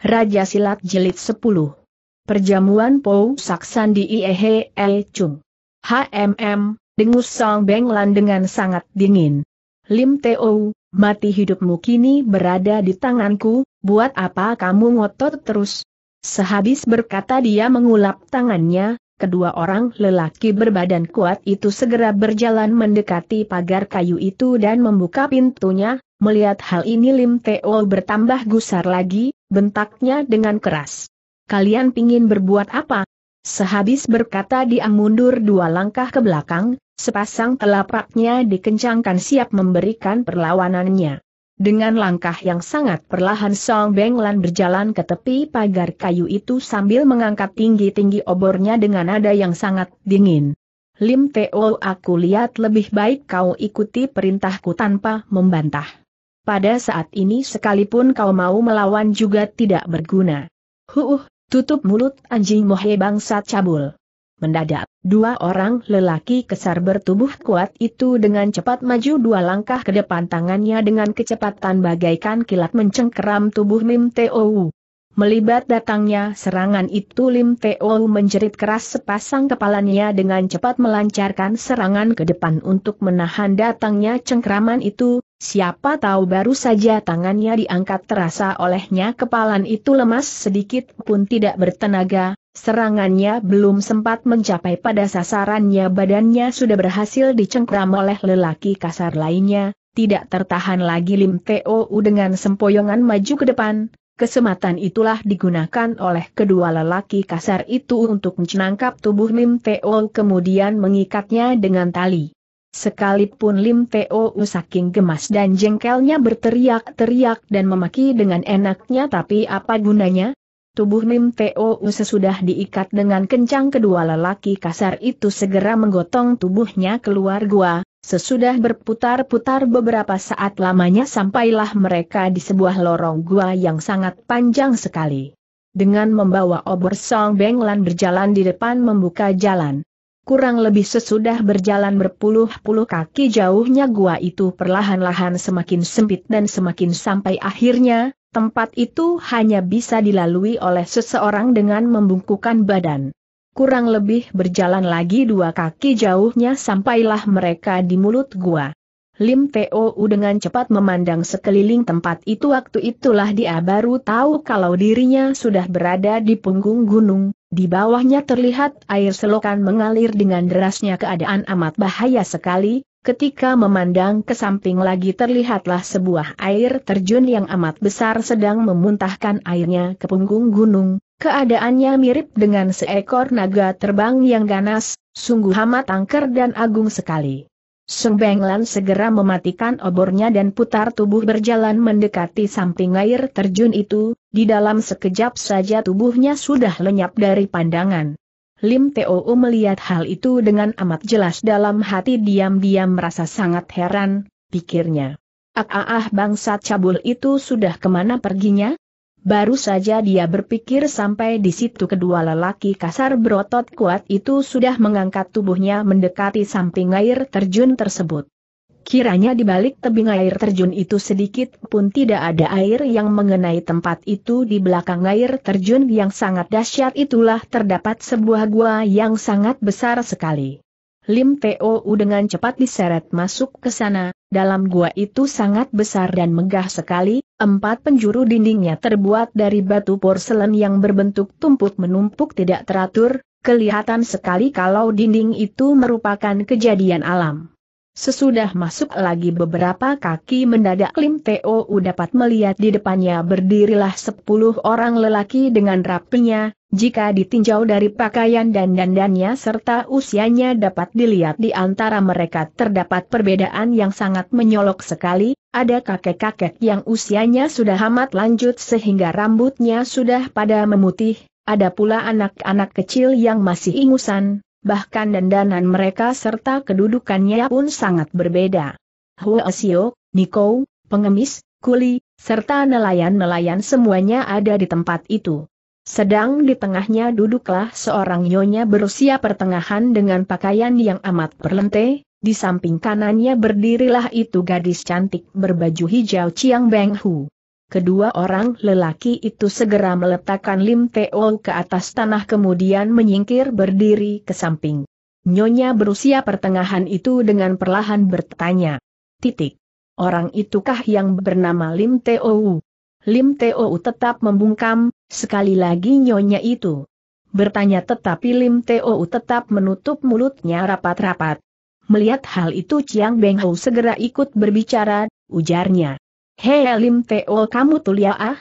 Raja Silat Jelit 10. Perjamuan Pou Saksan di Iehe El Chung. HMM, dengus Song Beng Lan dengan sangat dingin. Lim Teo, mati hidupmu kini berada di tanganku, buat apa kamu ngotot terus? Sehabis berkata dia mengulap tangannya, kedua orang lelaki berbadan kuat itu segera berjalan mendekati pagar kayu itu dan membuka pintunya, melihat hal ini Lim Teo bertambah gusar lagi, bentaknya dengan keras. Kalian pingin berbuat apa? Sehabis berkata dia mundur dua langkah ke belakang, sepasang telapaknya dikencangkan siap memberikan perlawanannya. Dengan langkah yang sangat perlahan Song Benglan berjalan ke tepi pagar kayu itu sambil mengangkat tinggi-tinggi obornya dengan nada yang sangat dingin. Lim Teo aku lihat lebih baik kau ikuti perintahku tanpa membantah pada saat ini sekalipun kau mau melawan juga tidak berguna. Huuh, tutup mulut anjing mohe bangsa cabul. Mendadak, dua orang lelaki kesar bertubuh kuat itu dengan cepat maju dua langkah ke depan tangannya dengan kecepatan bagaikan kilat mencengkeram tubuh Lim Teo. Melibat datangnya serangan itu Lim Teo menjerit keras sepasang kepalanya dengan cepat melancarkan serangan ke depan untuk menahan datangnya cengkeraman itu, Siapa tahu baru saja tangannya diangkat terasa olehnya kepalan itu lemas sedikit pun tidak bertenaga, serangannya belum sempat mencapai pada sasarannya badannya sudah berhasil dicengkram oleh lelaki kasar lainnya, tidak tertahan lagi Lim Teo dengan sempoyongan maju ke depan, Kesempatan itulah digunakan oleh kedua lelaki kasar itu untuk menangkap tubuh Lim Teo kemudian mengikatnya dengan tali. Sekalipun Lim Teo saking gemas dan jengkelnya berteriak-teriak dan memaki dengan enaknya tapi apa gunanya? Tubuh Lim Teo sesudah diikat dengan kencang kedua lelaki kasar itu segera menggotong tubuhnya keluar gua, Sesudah berputar-putar beberapa saat lamanya sampailah mereka di sebuah lorong gua yang sangat panjang sekali. Dengan membawa obor Song Benglan berjalan di depan membuka jalan. Kurang lebih sesudah berjalan berpuluh-puluh kaki jauhnya gua itu perlahan-lahan semakin sempit dan semakin sampai akhirnya, tempat itu hanya bisa dilalui oleh seseorang dengan membungkukan badan. Kurang lebih berjalan lagi dua kaki jauhnya sampailah mereka di mulut gua. Lim Tou dengan cepat memandang sekeliling tempat itu waktu itulah dia baru tahu kalau dirinya sudah berada di punggung gunung, di bawahnya terlihat air selokan mengalir dengan derasnya keadaan amat bahaya sekali, ketika memandang ke samping lagi terlihatlah sebuah air terjun yang amat besar sedang memuntahkan airnya ke punggung gunung, keadaannya mirip dengan seekor naga terbang yang ganas, sungguh amat angker dan agung sekali. Seng Benglan segera mematikan obornya dan putar tubuh berjalan mendekati samping air terjun itu, di dalam sekejap saja tubuhnya sudah lenyap dari pandangan. Lim Teo melihat hal itu dengan amat jelas dalam hati diam-diam merasa sangat heran, pikirnya. Ah, ah, ah bangsa cabul itu sudah kemana perginya? Baru saja dia berpikir sampai di situ kedua lelaki kasar berotot kuat itu sudah mengangkat tubuhnya mendekati samping air terjun tersebut. Kiranya di balik tebing air terjun itu sedikit pun tidak ada air yang mengenai tempat itu di belakang air terjun yang sangat dahsyat itulah terdapat sebuah gua yang sangat besar sekali. Lim Teo dengan cepat diseret masuk ke sana, dalam gua itu sangat besar dan megah sekali, empat penjuru dindingnya terbuat dari batu porselen yang berbentuk tumpuk menumpuk tidak teratur, kelihatan sekali kalau dinding itu merupakan kejadian alam. Sesudah masuk lagi beberapa kaki mendadak Lim Teo dapat melihat di depannya berdirilah sepuluh orang lelaki dengan rapinya, jika ditinjau dari pakaian dan dandannya serta usianya dapat dilihat di antara mereka terdapat perbedaan yang sangat menyolok sekali, ada kakek-kakek yang usianya sudah amat lanjut sehingga rambutnya sudah pada memutih, ada pula anak-anak kecil yang masih ingusan, bahkan dandanan mereka serta kedudukannya pun sangat berbeda. Huasio, Niko, pengemis, kuli, serta nelayan-nelayan semuanya ada di tempat itu. Sedang di tengahnya duduklah seorang nyonya berusia pertengahan dengan pakaian yang amat berlente, di samping kanannya berdirilah itu gadis cantik berbaju hijau Chiang Beng Hu. Kedua orang lelaki itu segera meletakkan Lim Teo ke atas tanah kemudian menyingkir berdiri ke samping. Nyonya berusia pertengahan itu dengan perlahan bertanya. Titik. Orang itukah yang bernama Lim Teo? Lim Teo tetap membungkam, sekali lagi nyonya itu. Bertanya tetapi Lim Teo tetap menutup mulutnya rapat-rapat. Melihat hal itu Chiang Beng Ho segera ikut berbicara, ujarnya. Hei Lim Teo kamu tulia ya, ah?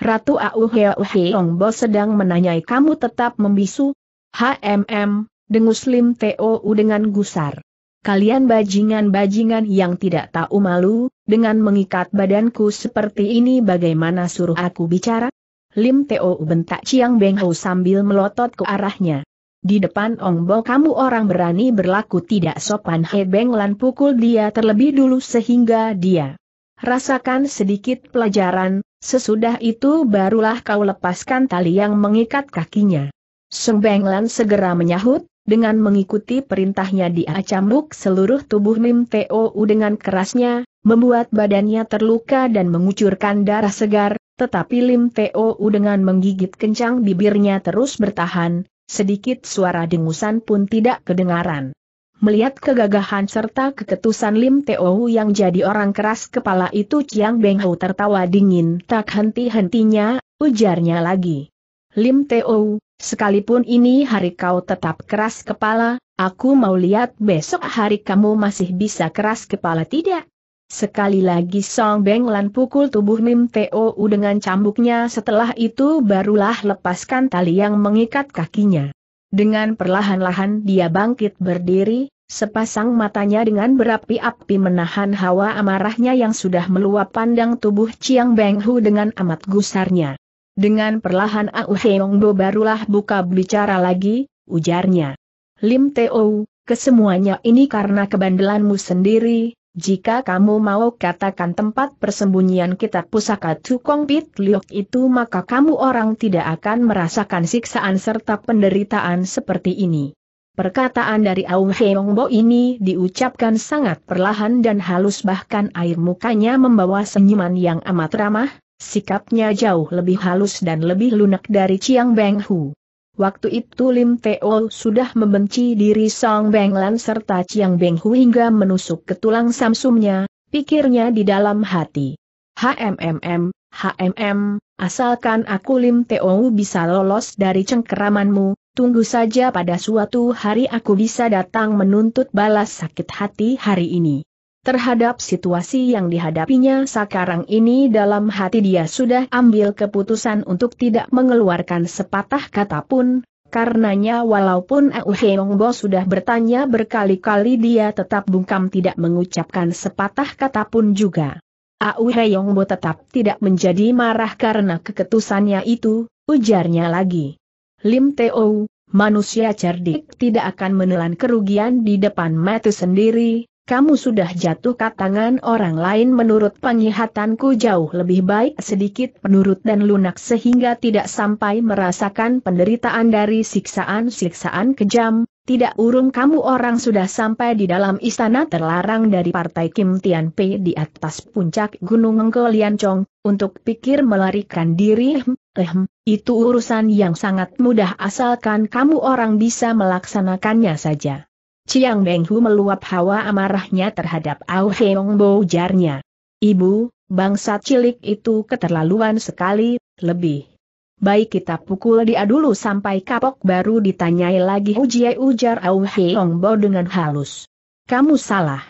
Ratu Au Heo Heong Bo sedang menanyai kamu tetap membisu? HMM, dengus Lim Teo dengan gusar. Kalian bajingan-bajingan yang tidak tahu malu, dengan mengikat badanku seperti ini bagaimana suruh aku bicara? Lim Teo bentak Chiang Beng Ho sambil melotot ke arahnya. Di depan Ong Bo kamu orang berani berlaku tidak sopan He Beng Lan pukul dia terlebih dulu sehingga dia Rasakan sedikit pelajaran, sesudah itu barulah kau lepaskan tali yang mengikat kakinya. Sembenglan segera menyahut, dengan mengikuti perintahnya dia cambuk seluruh tubuh Mim U dengan kerasnya, membuat badannya terluka dan mengucurkan darah segar, tetapi Lim U dengan menggigit kencang bibirnya terus bertahan, sedikit suara dengusan pun tidak kedengaran. Melihat kegagahan serta keketusan Lim Teo yang jadi orang keras kepala itu Chiang Beng Ho tertawa dingin tak henti-hentinya, ujarnya lagi. Lim Teo, sekalipun ini hari kau tetap keras kepala, aku mau lihat besok hari kamu masih bisa keras kepala tidak? Sekali lagi Song Beng Lan pukul tubuh Lim Teo dengan cambuknya setelah itu barulah lepaskan tali yang mengikat kakinya. Dengan perlahan-lahan dia bangkit berdiri, sepasang matanya dengan berapi-api menahan hawa amarahnya yang sudah meluap pandang tubuh Chiang Beng Hu dengan amat gusarnya. Dengan perlahan Au Heong Bo barulah buka bicara lagi, ujarnya. Lim Teo, kesemuanya ini karena kebandelanmu sendiri, jika kamu mau katakan tempat persembunyian kitab pusaka Cukong Pit Liok itu maka kamu orang tidak akan merasakan siksaan serta penderitaan seperti ini. Perkataan dari Au Heong Bo ini diucapkan sangat perlahan dan halus bahkan air mukanya membawa senyuman yang amat ramah, sikapnya jauh lebih halus dan lebih lunak dari Chiang Beng Hu. Waktu itu Lim Teo sudah membenci diri Song Lan serta Chiang Beng Hu hingga menusuk ke tulang samsumnya, pikirnya di dalam hati. HMMM, HMM, asalkan aku Lim Teo bisa lolos dari cengkeramanmu, tunggu saja pada suatu hari aku bisa datang menuntut balas sakit hati hari ini. Terhadap situasi yang dihadapinya sekarang ini dalam hati dia sudah ambil keputusan untuk tidak mengeluarkan sepatah kata pun, karenanya walaupun Au Yong Bo sudah bertanya berkali-kali dia tetap bungkam tidak mengucapkan sepatah kata pun juga. Au Bo tetap tidak menjadi marah karena keketusannya itu, ujarnya lagi. Lim Teo, manusia cerdik tidak akan menelan kerugian di depan mata sendiri, kamu sudah jatuh ke tangan orang lain menurut penglihatanku jauh lebih baik sedikit menurut dan lunak sehingga tidak sampai merasakan penderitaan dari siksaan-siksaan kejam, tidak urung kamu orang sudah sampai di dalam istana terlarang dari partai Kim Tian Pei di atas puncak Gunung Chong, untuk pikir melarikan diri, ehm, itu urusan yang sangat mudah asalkan kamu orang bisa melaksanakannya saja. Chiang Menghu meluap hawa amarahnya terhadap Au Heong Bo jarnya. Ibu, bangsa cilik itu keterlaluan sekali, lebih. Baik kita pukul dia dulu sampai kapok baru ditanyai lagi Hujie ujar Au Heong Bo dengan halus. Kamu salah.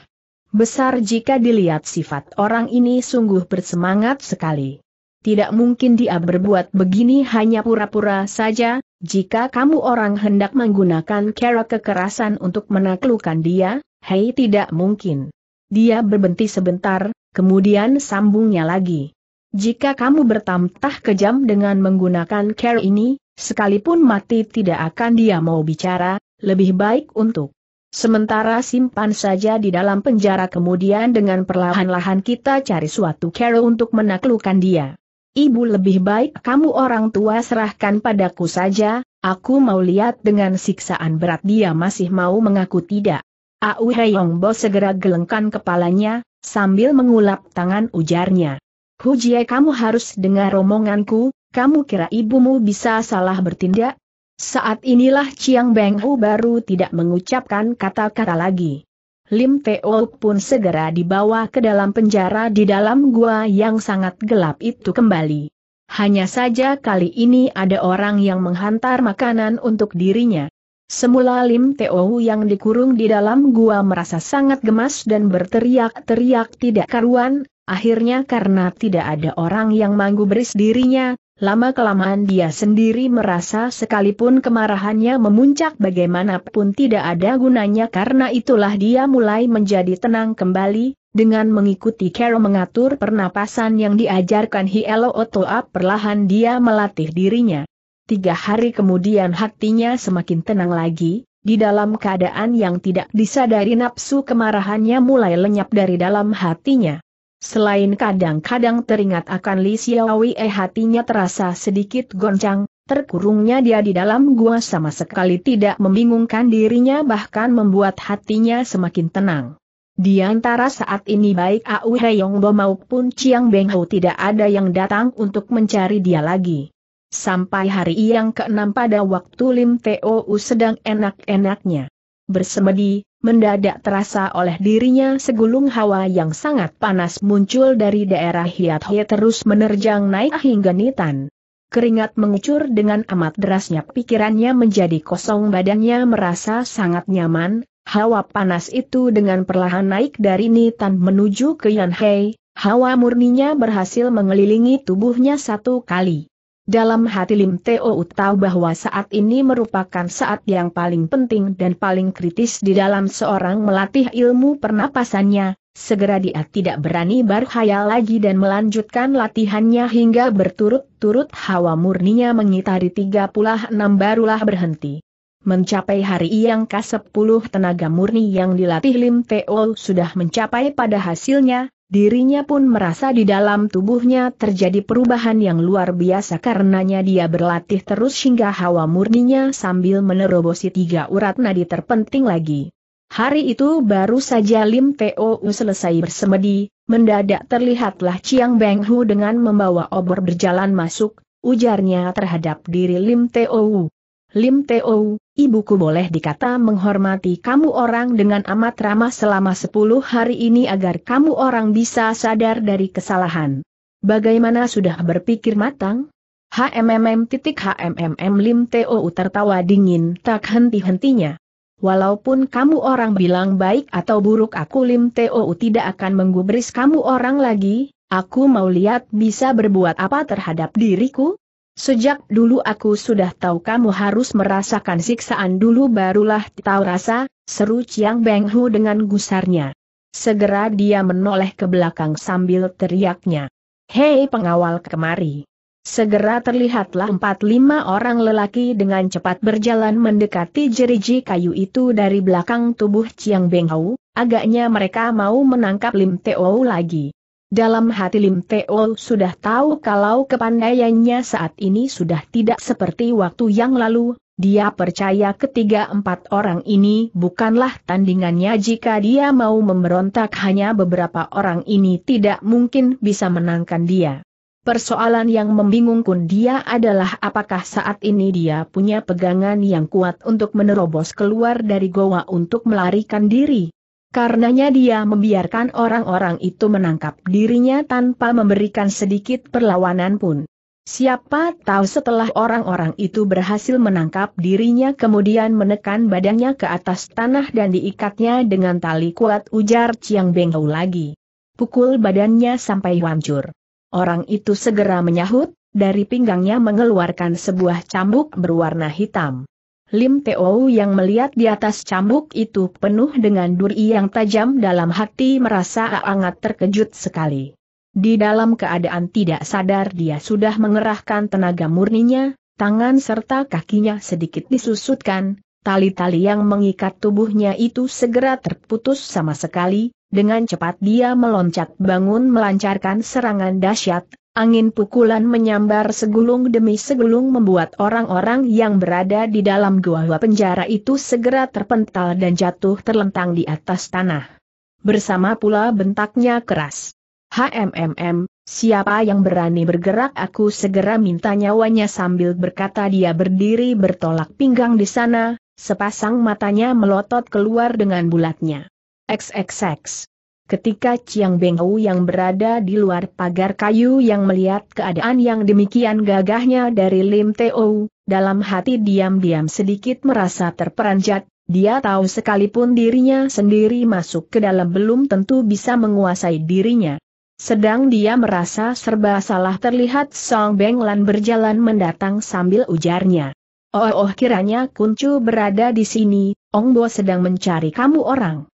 Besar jika dilihat sifat orang ini sungguh bersemangat sekali. Tidak mungkin dia berbuat begini hanya pura-pura saja, jika kamu orang hendak menggunakan cara kekerasan untuk menaklukkan dia, hei tidak mungkin. Dia berbenti sebentar, kemudian sambungnya lagi. Jika kamu bertamtah kejam dengan menggunakan care ini, sekalipun mati tidak akan dia mau bicara, lebih baik untuk Sementara simpan saja di dalam penjara kemudian dengan perlahan-lahan kita cari suatu cara untuk menaklukkan dia. Ibu lebih baik kamu orang tua serahkan padaku saja, aku mau lihat dengan siksaan berat dia masih mau mengaku tidak. Au Heyong Bo segera gelengkan kepalanya, sambil mengulap tangan ujarnya. Hu Jie kamu harus dengar romonganku, kamu kira ibumu bisa salah bertindak? Saat inilah Chiang Beng Hu baru tidak mengucapkan kata-kata lagi. Lim Teo pun segera dibawa ke dalam penjara di dalam gua yang sangat gelap itu kembali. Hanya saja kali ini ada orang yang menghantar makanan untuk dirinya. Semula Lim Teo yang dikurung di dalam gua merasa sangat gemas dan berteriak-teriak tidak karuan, Akhirnya karena tidak ada orang yang manggu beris dirinya, lama-kelamaan dia sendiri merasa sekalipun kemarahannya memuncak bagaimanapun tidak ada gunanya karena itulah dia mulai menjadi tenang kembali, dengan mengikuti Carol mengatur pernapasan yang diajarkan Hielo Otoa perlahan dia melatih dirinya. Tiga hari kemudian hatinya semakin tenang lagi, di dalam keadaan yang tidak disadari nafsu kemarahannya mulai lenyap dari dalam hatinya. Selain kadang-kadang teringat akan Li Xiaowei eh hatinya terasa sedikit goncang, terkurungnya dia di dalam gua sama sekali tidak membingungkan dirinya bahkan membuat hatinya semakin tenang. Di antara saat ini baik Au Heyong maupun Chiang Beng Ho tidak ada yang datang untuk mencari dia lagi. Sampai hari yang keenam pada waktu Lim Teo sedang enak-enaknya bersemedi, mendadak terasa oleh dirinya segulung hawa yang sangat panas muncul dari daerah hiat Hie terus menerjang naik hingga nitan. Keringat mengucur dengan amat derasnya pikirannya menjadi kosong badannya merasa sangat nyaman, hawa panas itu dengan perlahan naik dari nitan menuju ke Yanhei, hawa murninya berhasil mengelilingi tubuhnya satu kali. Dalam hati Lim Teo tahu bahwa saat ini merupakan saat yang paling penting dan paling kritis di dalam seorang melatih ilmu pernapasannya, segera dia tidak berani berkhayal lagi dan melanjutkan latihannya hingga berturut-turut hawa murninya mengitari 36 barulah berhenti. Mencapai hari yang ke-10 tenaga murni yang dilatih Lim Teo sudah mencapai pada hasilnya, Dirinya pun merasa di dalam tubuhnya terjadi perubahan yang luar biasa karenanya dia berlatih terus hingga hawa murninya sambil menerobosi tiga urat nadi terpenting lagi. Hari itu baru saja Lim Teo selesai bersemedi, mendadak terlihatlah Chiang Beng Hu dengan membawa obor berjalan masuk, ujarnya terhadap diri Lim Teo. Lim Teo, ibuku boleh dikata menghormati kamu orang dengan amat ramah selama sepuluh hari ini agar kamu orang bisa sadar dari kesalahan. Bagaimana sudah berpikir matang? HMMM titik HMMM Lim TOU tertawa dingin tak henti-hentinya. Walaupun kamu orang bilang baik atau buruk aku Lim TOU tidak akan menggubris kamu orang lagi, aku mau lihat bisa berbuat apa terhadap diriku? Sejak dulu aku sudah tahu kamu harus merasakan siksaan dulu barulah tahu rasa, seru Chiang Beng Hu dengan gusarnya. Segera dia menoleh ke belakang sambil teriaknya. Hei pengawal kemari. Segera terlihatlah empat lima orang lelaki dengan cepat berjalan mendekati jeriji kayu itu dari belakang tubuh Chiang Beng Hu, agaknya mereka mau menangkap Lim Teo lagi. Dalam hati Lim Teo sudah tahu kalau kepandaiannya saat ini sudah tidak seperti waktu yang lalu, dia percaya ketiga empat orang ini bukanlah tandingannya jika dia mau memberontak hanya beberapa orang ini tidak mungkin bisa menangkan dia. Persoalan yang membingungkan dia adalah apakah saat ini dia punya pegangan yang kuat untuk menerobos keluar dari goa untuk melarikan diri. Karenanya dia membiarkan orang-orang itu menangkap dirinya tanpa memberikan sedikit perlawanan pun. Siapa tahu setelah orang-orang itu berhasil menangkap dirinya kemudian menekan badannya ke atas tanah dan diikatnya dengan tali kuat ujar Chiang Beng lagi. Pukul badannya sampai hancur. Orang itu segera menyahut, dari pinggangnya mengeluarkan sebuah cambuk berwarna hitam. Lim Teo yang melihat di atas cambuk itu penuh dengan duri yang tajam dalam hati merasa sangat terkejut sekali. Di dalam keadaan tidak sadar dia sudah mengerahkan tenaga murninya, tangan serta kakinya sedikit disusutkan, tali-tali yang mengikat tubuhnya itu segera terputus sama sekali, dengan cepat dia meloncat bangun melancarkan serangan dahsyat, Angin pukulan menyambar segulung demi segulung membuat orang-orang yang berada di dalam gua gua penjara itu segera terpental dan jatuh terlentang di atas tanah. Bersama pula bentaknya keras. HMMM, siapa yang berani bergerak aku segera minta nyawanya sambil berkata dia berdiri bertolak pinggang di sana, sepasang matanya melotot keluar dengan bulatnya. XXX. Ketika Chiang Beng Hou yang berada di luar pagar kayu yang melihat keadaan yang demikian gagahnya dari Lim Teo, dalam hati diam-diam sedikit merasa terperanjat, dia tahu sekalipun dirinya sendiri masuk ke dalam belum tentu bisa menguasai dirinya. Sedang dia merasa serba salah terlihat Song Beng Lan berjalan mendatang sambil ujarnya. Oh oh kiranya Kuncu berada di sini, Ong Bo sedang mencari kamu orang.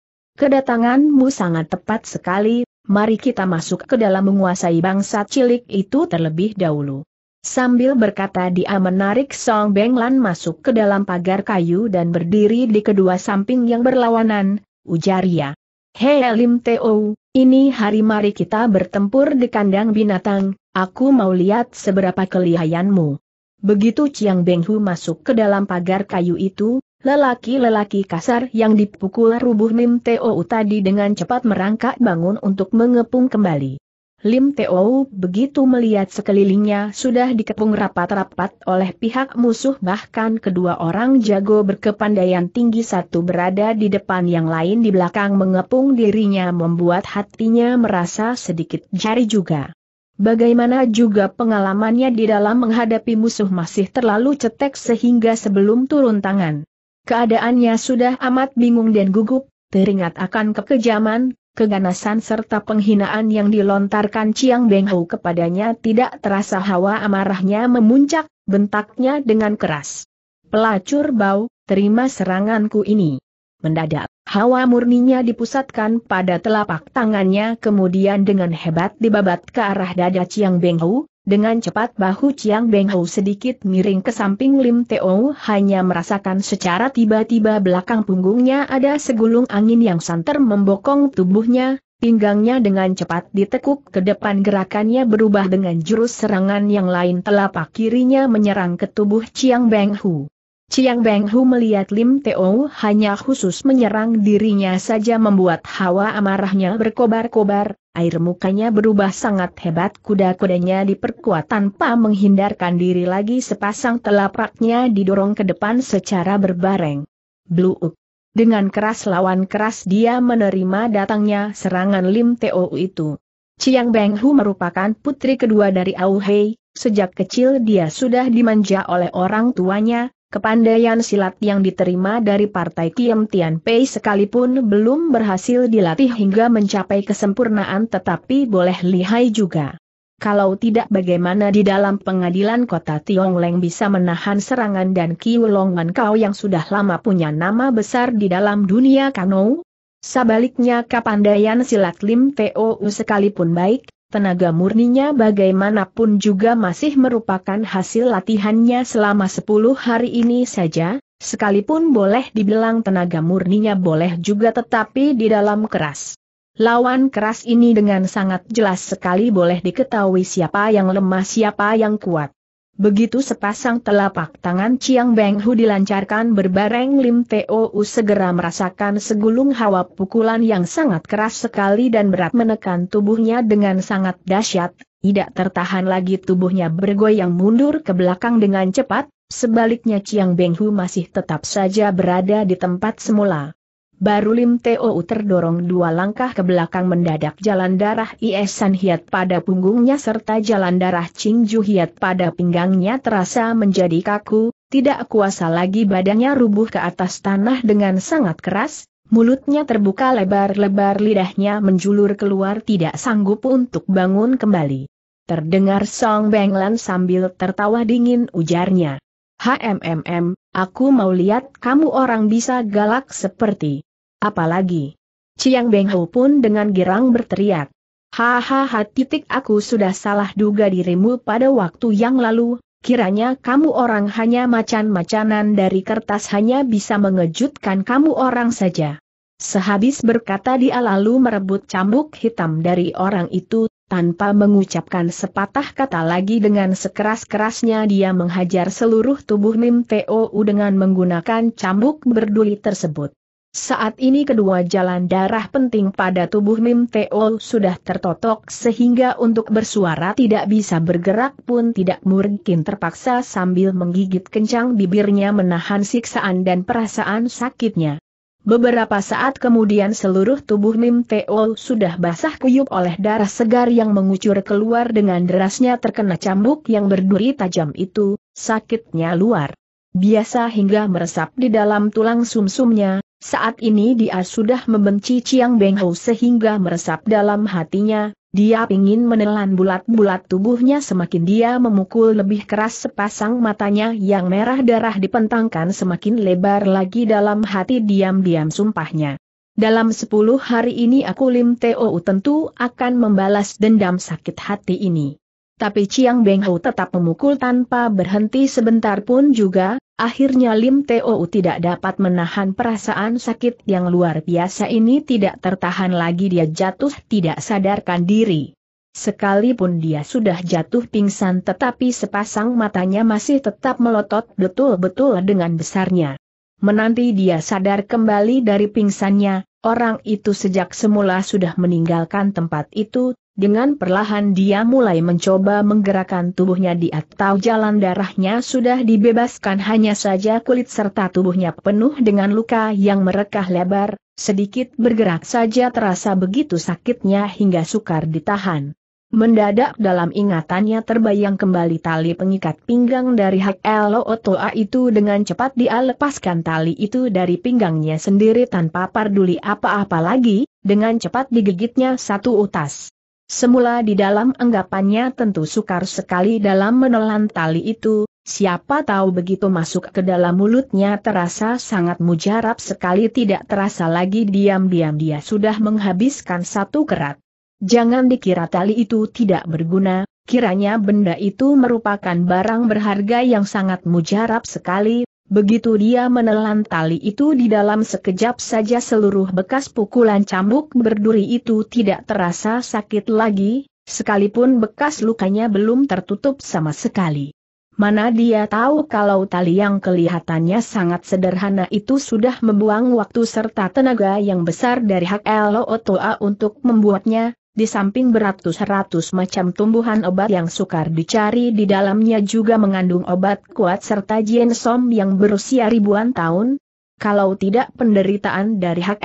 Kedatanganmu sangat tepat sekali, mari kita masuk ke dalam menguasai bangsa cilik itu terlebih dahulu. Sambil berkata dia menarik Song Benglan masuk ke dalam pagar kayu dan berdiri di kedua samping yang berlawanan, ujar ia. Hei Lim Teo, ini hari mari kita bertempur di kandang binatang, aku mau lihat seberapa kelihayanmu. Begitu Chiang Beng masuk ke dalam pagar kayu itu, Lelaki-lelaki kasar yang dipukul rubuh Lim Teo tadi dengan cepat merangkak bangun untuk mengepung kembali. Lim Teo begitu melihat sekelilingnya sudah dikepung rapat-rapat oleh pihak musuh bahkan kedua orang jago berkepandaian tinggi satu berada di depan yang lain di belakang mengepung dirinya membuat hatinya merasa sedikit jari juga. Bagaimana juga pengalamannya di dalam menghadapi musuh masih terlalu cetek sehingga sebelum turun tangan, Keadaannya sudah amat bingung dan gugup, teringat akan kekejaman, keganasan serta penghinaan yang dilontarkan Chiang Beng Ho kepadanya tidak terasa hawa amarahnya memuncak, bentaknya dengan keras. Pelacur bau, terima seranganku ini. Mendadak, hawa murninya dipusatkan pada telapak tangannya kemudian dengan hebat dibabat ke arah dada Chiang Beng Ho, dengan cepat bahu Chiang Beng Hu sedikit miring ke samping Lim Teo hanya merasakan secara tiba-tiba belakang punggungnya ada segulung angin yang santer membokong tubuhnya, pinggangnya dengan cepat ditekuk ke depan gerakannya berubah dengan jurus serangan yang lain telapak kirinya menyerang ke tubuh Chiang Beng Hu. Chiang Beng Hu melihat Lim Teo hanya khusus menyerang dirinya saja membuat hawa amarahnya berkobar-kobar, air mukanya berubah sangat hebat kuda-kudanya diperkuat tanpa menghindarkan diri lagi sepasang telapaknya didorong ke depan secara berbareng. Blue Uk. Dengan keras lawan keras dia menerima datangnya serangan Lim Teo itu. Chiang Beng Hu merupakan putri kedua dari Au Hei, sejak kecil dia sudah dimanja oleh orang tuanya, Kepandaian silat yang diterima dari partai Kiem Tian Pei sekalipun belum berhasil dilatih hingga mencapai kesempurnaan tetapi boleh lihai juga. Kalau tidak bagaimana di dalam pengadilan kota Tiong Leng bisa menahan serangan dan Longan kau yang sudah lama punya nama besar di dalam dunia kano? Sebaliknya kepandaian silat Lim Teu sekalipun baik, tenaga murninya bagaimanapun juga masih merupakan hasil latihannya selama 10 hari ini saja, sekalipun boleh dibilang tenaga murninya boleh juga tetapi di dalam keras. Lawan keras ini dengan sangat jelas sekali boleh diketahui siapa yang lemah siapa yang kuat. Begitu sepasang telapak tangan Chiang Beng Hu dilancarkan berbareng Lim Teo segera merasakan segulung hawa pukulan yang sangat keras sekali dan berat menekan tubuhnya dengan sangat dahsyat. Tidak tertahan lagi tubuhnya bergoyang mundur ke belakang dengan cepat, sebaliknya Chiang Beng Hu masih tetap saja berada di tempat semula. Baru Lim Teo terdorong dua langkah ke belakang mendadak jalan darah Is San Hiat pada punggungnya serta jalan darah Ching Ju Hiat pada pinggangnya terasa menjadi kaku, tidak kuasa lagi badannya rubuh ke atas tanah dengan sangat keras, mulutnya terbuka lebar-lebar lidahnya menjulur keluar tidak sanggup untuk bangun kembali. Terdengar Song Lan sambil tertawa dingin ujarnya. HMMM, aku mau lihat kamu orang bisa galak seperti Apalagi, Ciang Beng Ho pun dengan girang berteriak. Hahaha titik aku sudah salah duga dirimu pada waktu yang lalu, kiranya kamu orang hanya macan-macanan dari kertas hanya bisa mengejutkan kamu orang saja. Sehabis berkata dia lalu merebut cambuk hitam dari orang itu, tanpa mengucapkan sepatah kata lagi dengan sekeras-kerasnya dia menghajar seluruh tubuh Mim Teo dengan menggunakan cambuk berduri tersebut. Saat ini kedua jalan darah penting pada tubuh Mim Teol sudah tertotok sehingga untuk bersuara tidak bisa bergerak pun tidak mungkin terpaksa sambil menggigit kencang bibirnya menahan siksaan dan perasaan sakitnya. Beberapa saat kemudian seluruh tubuh Mim Teol sudah basah kuyup oleh darah segar yang mengucur keluar dengan derasnya terkena cambuk yang berduri tajam itu, sakitnya luar biasa hingga meresap di dalam tulang sumsumnya, saat ini dia sudah membenci Chiang Beng Ho sehingga meresap dalam hatinya, dia ingin menelan bulat-bulat tubuhnya semakin dia memukul lebih keras sepasang matanya yang merah darah dipentangkan semakin lebar lagi dalam hati diam-diam sumpahnya. Dalam sepuluh hari ini aku Lim Teo tentu akan membalas dendam sakit hati ini. Tapi Chiang Beng Ho tetap memukul tanpa berhenti sebentar pun juga, Akhirnya Lim Teo tidak dapat menahan perasaan sakit yang luar biasa ini tidak tertahan lagi dia jatuh tidak sadarkan diri. Sekalipun dia sudah jatuh pingsan tetapi sepasang matanya masih tetap melotot betul-betul dengan besarnya. Menanti dia sadar kembali dari pingsannya, orang itu sejak semula sudah meninggalkan tempat itu, dengan perlahan dia mulai mencoba menggerakkan tubuhnya di atau jalan darahnya sudah dibebaskan hanya saja kulit serta tubuhnya penuh dengan luka yang merekah lebar, sedikit bergerak saja terasa begitu sakitnya hingga sukar ditahan. Mendadak dalam ingatannya terbayang kembali tali pengikat pinggang dari Hak Otoa itu dengan cepat dia lepaskan tali itu dari pinggangnya sendiri tanpa parduli apa-apa lagi, dengan cepat digigitnya satu utas. Semula di dalam anggapannya tentu sukar sekali dalam menelan tali itu, siapa tahu begitu masuk ke dalam mulutnya terasa sangat mujarab sekali tidak terasa lagi diam-diam dia sudah menghabiskan satu kerat. Jangan dikira tali itu tidak berguna, kiranya benda itu merupakan barang berharga yang sangat mujarab sekali, Begitu dia menelan tali itu di dalam sekejap saja seluruh bekas pukulan cambuk berduri itu tidak terasa sakit lagi, sekalipun bekas lukanya belum tertutup sama sekali. Mana dia tahu kalau tali yang kelihatannya sangat sederhana itu sudah membuang waktu serta tenaga yang besar dari Hak Elo Otoa untuk membuatnya, di samping beratus-ratus macam tumbuhan obat yang sukar dicari di dalamnya juga mengandung obat kuat serta jensom yang berusia ribuan tahun, kalau tidak penderitaan dari hak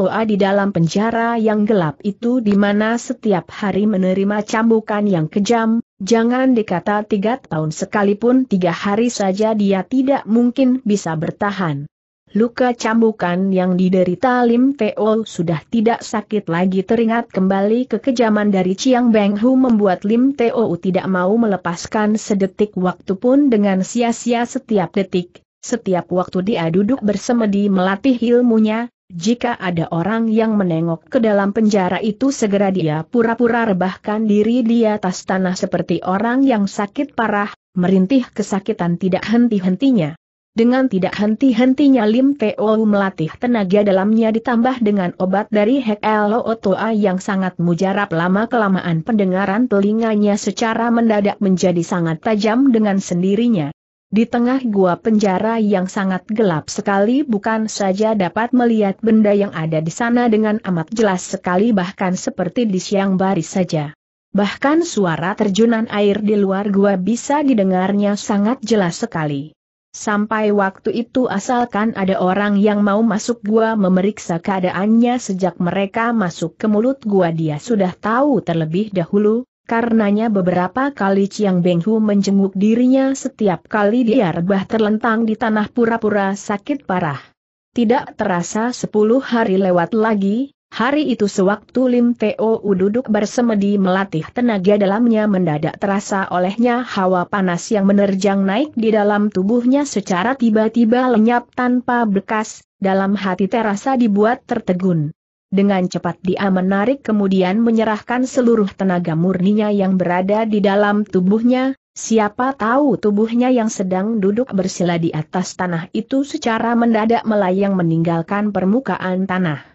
Toa di dalam penjara yang gelap itu di mana setiap hari menerima cambukan yang kejam, jangan dikata tiga tahun sekalipun tiga hari saja dia tidak mungkin bisa bertahan. Luka cambukan yang diderita Lim Teo sudah tidak sakit lagi teringat kembali kekejaman dari Chiang Beng Hu membuat Lim Teo tidak mau melepaskan sedetik waktu pun dengan sia-sia setiap detik. Setiap waktu dia duduk bersemedi melatih ilmunya, jika ada orang yang menengok ke dalam penjara itu segera dia pura-pura rebahkan diri di atas tanah seperti orang yang sakit parah, merintih kesakitan tidak henti-hentinya. Dengan tidak henti-hentinya Lim Teo melatih tenaga dalamnya ditambah dengan obat dari Hek Otoa yang sangat mujarab lama-kelamaan pendengaran telinganya secara mendadak menjadi sangat tajam dengan sendirinya. Di tengah gua penjara yang sangat gelap sekali bukan saja dapat melihat benda yang ada di sana dengan amat jelas sekali bahkan seperti di siang baris saja. Bahkan suara terjunan air di luar gua bisa didengarnya sangat jelas sekali. Sampai waktu itu asalkan ada orang yang mau masuk gua memeriksa keadaannya sejak mereka masuk ke mulut gua dia sudah tahu terlebih dahulu, karenanya beberapa kali Chiang Beng Hu menjenguk dirinya setiap kali dia rebah terlentang di tanah pura-pura sakit parah. Tidak terasa sepuluh hari lewat lagi, Hari itu sewaktu Lim Teo U duduk bersemedi melatih tenaga dalamnya mendadak terasa olehnya hawa panas yang menerjang naik di dalam tubuhnya secara tiba-tiba lenyap tanpa bekas, dalam hati terasa dibuat tertegun. Dengan cepat dia menarik kemudian menyerahkan seluruh tenaga murninya yang berada di dalam tubuhnya, siapa tahu tubuhnya yang sedang duduk bersila di atas tanah itu secara mendadak melayang meninggalkan permukaan tanah.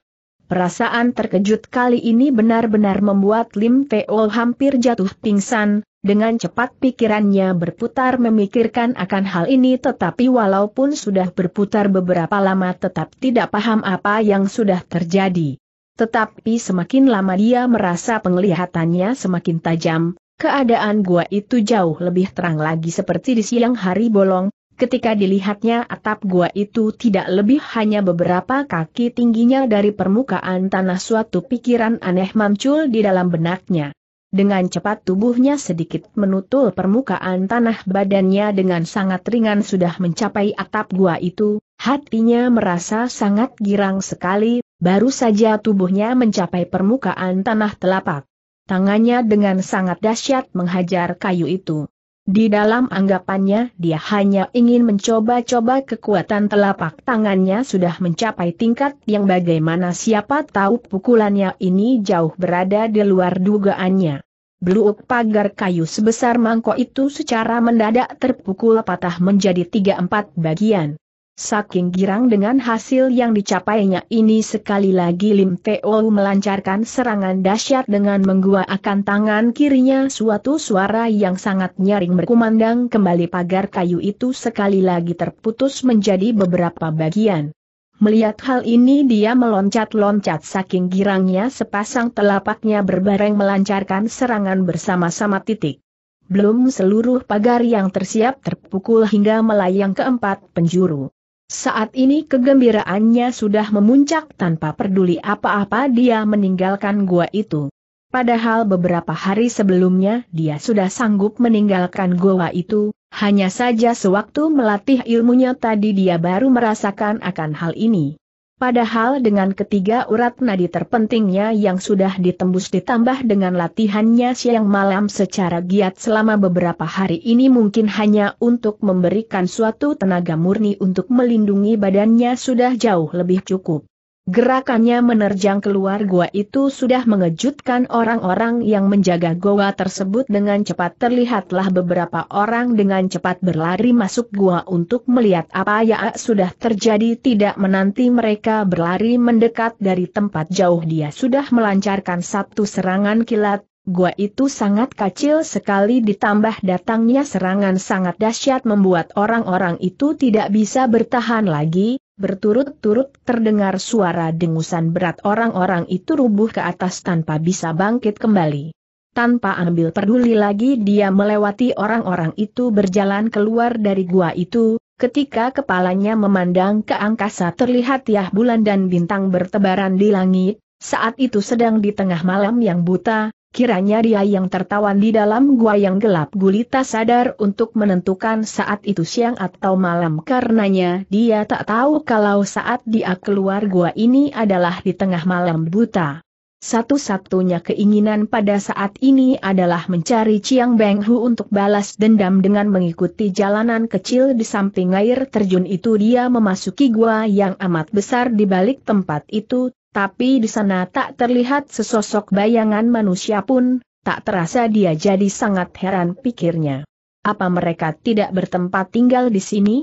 Perasaan terkejut kali ini benar-benar membuat Lim Teo hampir jatuh pingsan, dengan cepat pikirannya berputar memikirkan akan hal ini tetapi walaupun sudah berputar beberapa lama tetap tidak paham apa yang sudah terjadi. Tetapi semakin lama dia merasa penglihatannya semakin tajam, keadaan gua itu jauh lebih terang lagi seperti di siang hari bolong, Ketika dilihatnya atap gua itu tidak lebih hanya beberapa kaki tingginya dari permukaan tanah suatu pikiran aneh muncul di dalam benaknya. Dengan cepat tubuhnya sedikit menutul permukaan tanah badannya dengan sangat ringan sudah mencapai atap gua itu, hatinya merasa sangat girang sekali, baru saja tubuhnya mencapai permukaan tanah telapak. Tangannya dengan sangat dahsyat menghajar kayu itu. Di dalam anggapannya dia hanya ingin mencoba-coba kekuatan telapak tangannya sudah mencapai tingkat yang bagaimana siapa tahu pukulannya ini jauh berada di luar dugaannya. Beluk pagar kayu sebesar mangkok itu secara mendadak terpukul patah menjadi tiga empat bagian. Saking girang dengan hasil yang dicapainya ini sekali lagi Lim Teo melancarkan serangan dahsyat dengan menggua tangan kirinya suatu suara yang sangat nyaring berkumandang kembali pagar kayu itu sekali lagi terputus menjadi beberapa bagian. Melihat hal ini dia meloncat-loncat saking girangnya sepasang telapaknya berbareng melancarkan serangan bersama-sama titik. Belum seluruh pagar yang tersiap terpukul hingga melayang keempat penjuru. Saat ini kegembiraannya sudah memuncak tanpa peduli apa-apa dia meninggalkan gua itu. Padahal beberapa hari sebelumnya dia sudah sanggup meninggalkan gua itu, hanya saja sewaktu melatih ilmunya tadi dia baru merasakan akan hal ini. Padahal dengan ketiga urat nadi terpentingnya yang sudah ditembus ditambah dengan latihannya siang malam secara giat selama beberapa hari ini mungkin hanya untuk memberikan suatu tenaga murni untuk melindungi badannya sudah jauh lebih cukup. Gerakannya menerjang keluar gua itu sudah mengejutkan orang-orang yang menjaga goa tersebut dengan cepat terlihatlah beberapa orang dengan cepat berlari masuk gua untuk melihat apa yang sudah terjadi tidak menanti mereka berlari mendekat dari tempat jauh dia sudah melancarkan satu serangan kilat Gua itu sangat kecil sekali ditambah datangnya serangan sangat dahsyat membuat orang-orang itu tidak bisa bertahan lagi, Berturut-turut terdengar suara dengusan berat orang-orang itu rubuh ke atas tanpa bisa bangkit kembali. Tanpa ambil peduli lagi dia melewati orang-orang itu berjalan keluar dari gua itu, ketika kepalanya memandang ke angkasa terlihat yah bulan dan bintang bertebaran di langit, saat itu sedang di tengah malam yang buta, Kiranya dia yang tertawan di dalam gua yang gelap gulita sadar untuk menentukan saat itu siang atau malam karenanya dia tak tahu kalau saat dia keluar gua ini adalah di tengah malam buta. Satu-satunya keinginan pada saat ini adalah mencari Chiang Beng Hu untuk balas dendam dengan mengikuti jalanan kecil di samping air terjun itu dia memasuki gua yang amat besar di balik tempat itu tapi di sana tak terlihat sesosok bayangan manusia pun, tak terasa dia jadi sangat heran pikirnya. Apa mereka tidak bertempat tinggal di sini?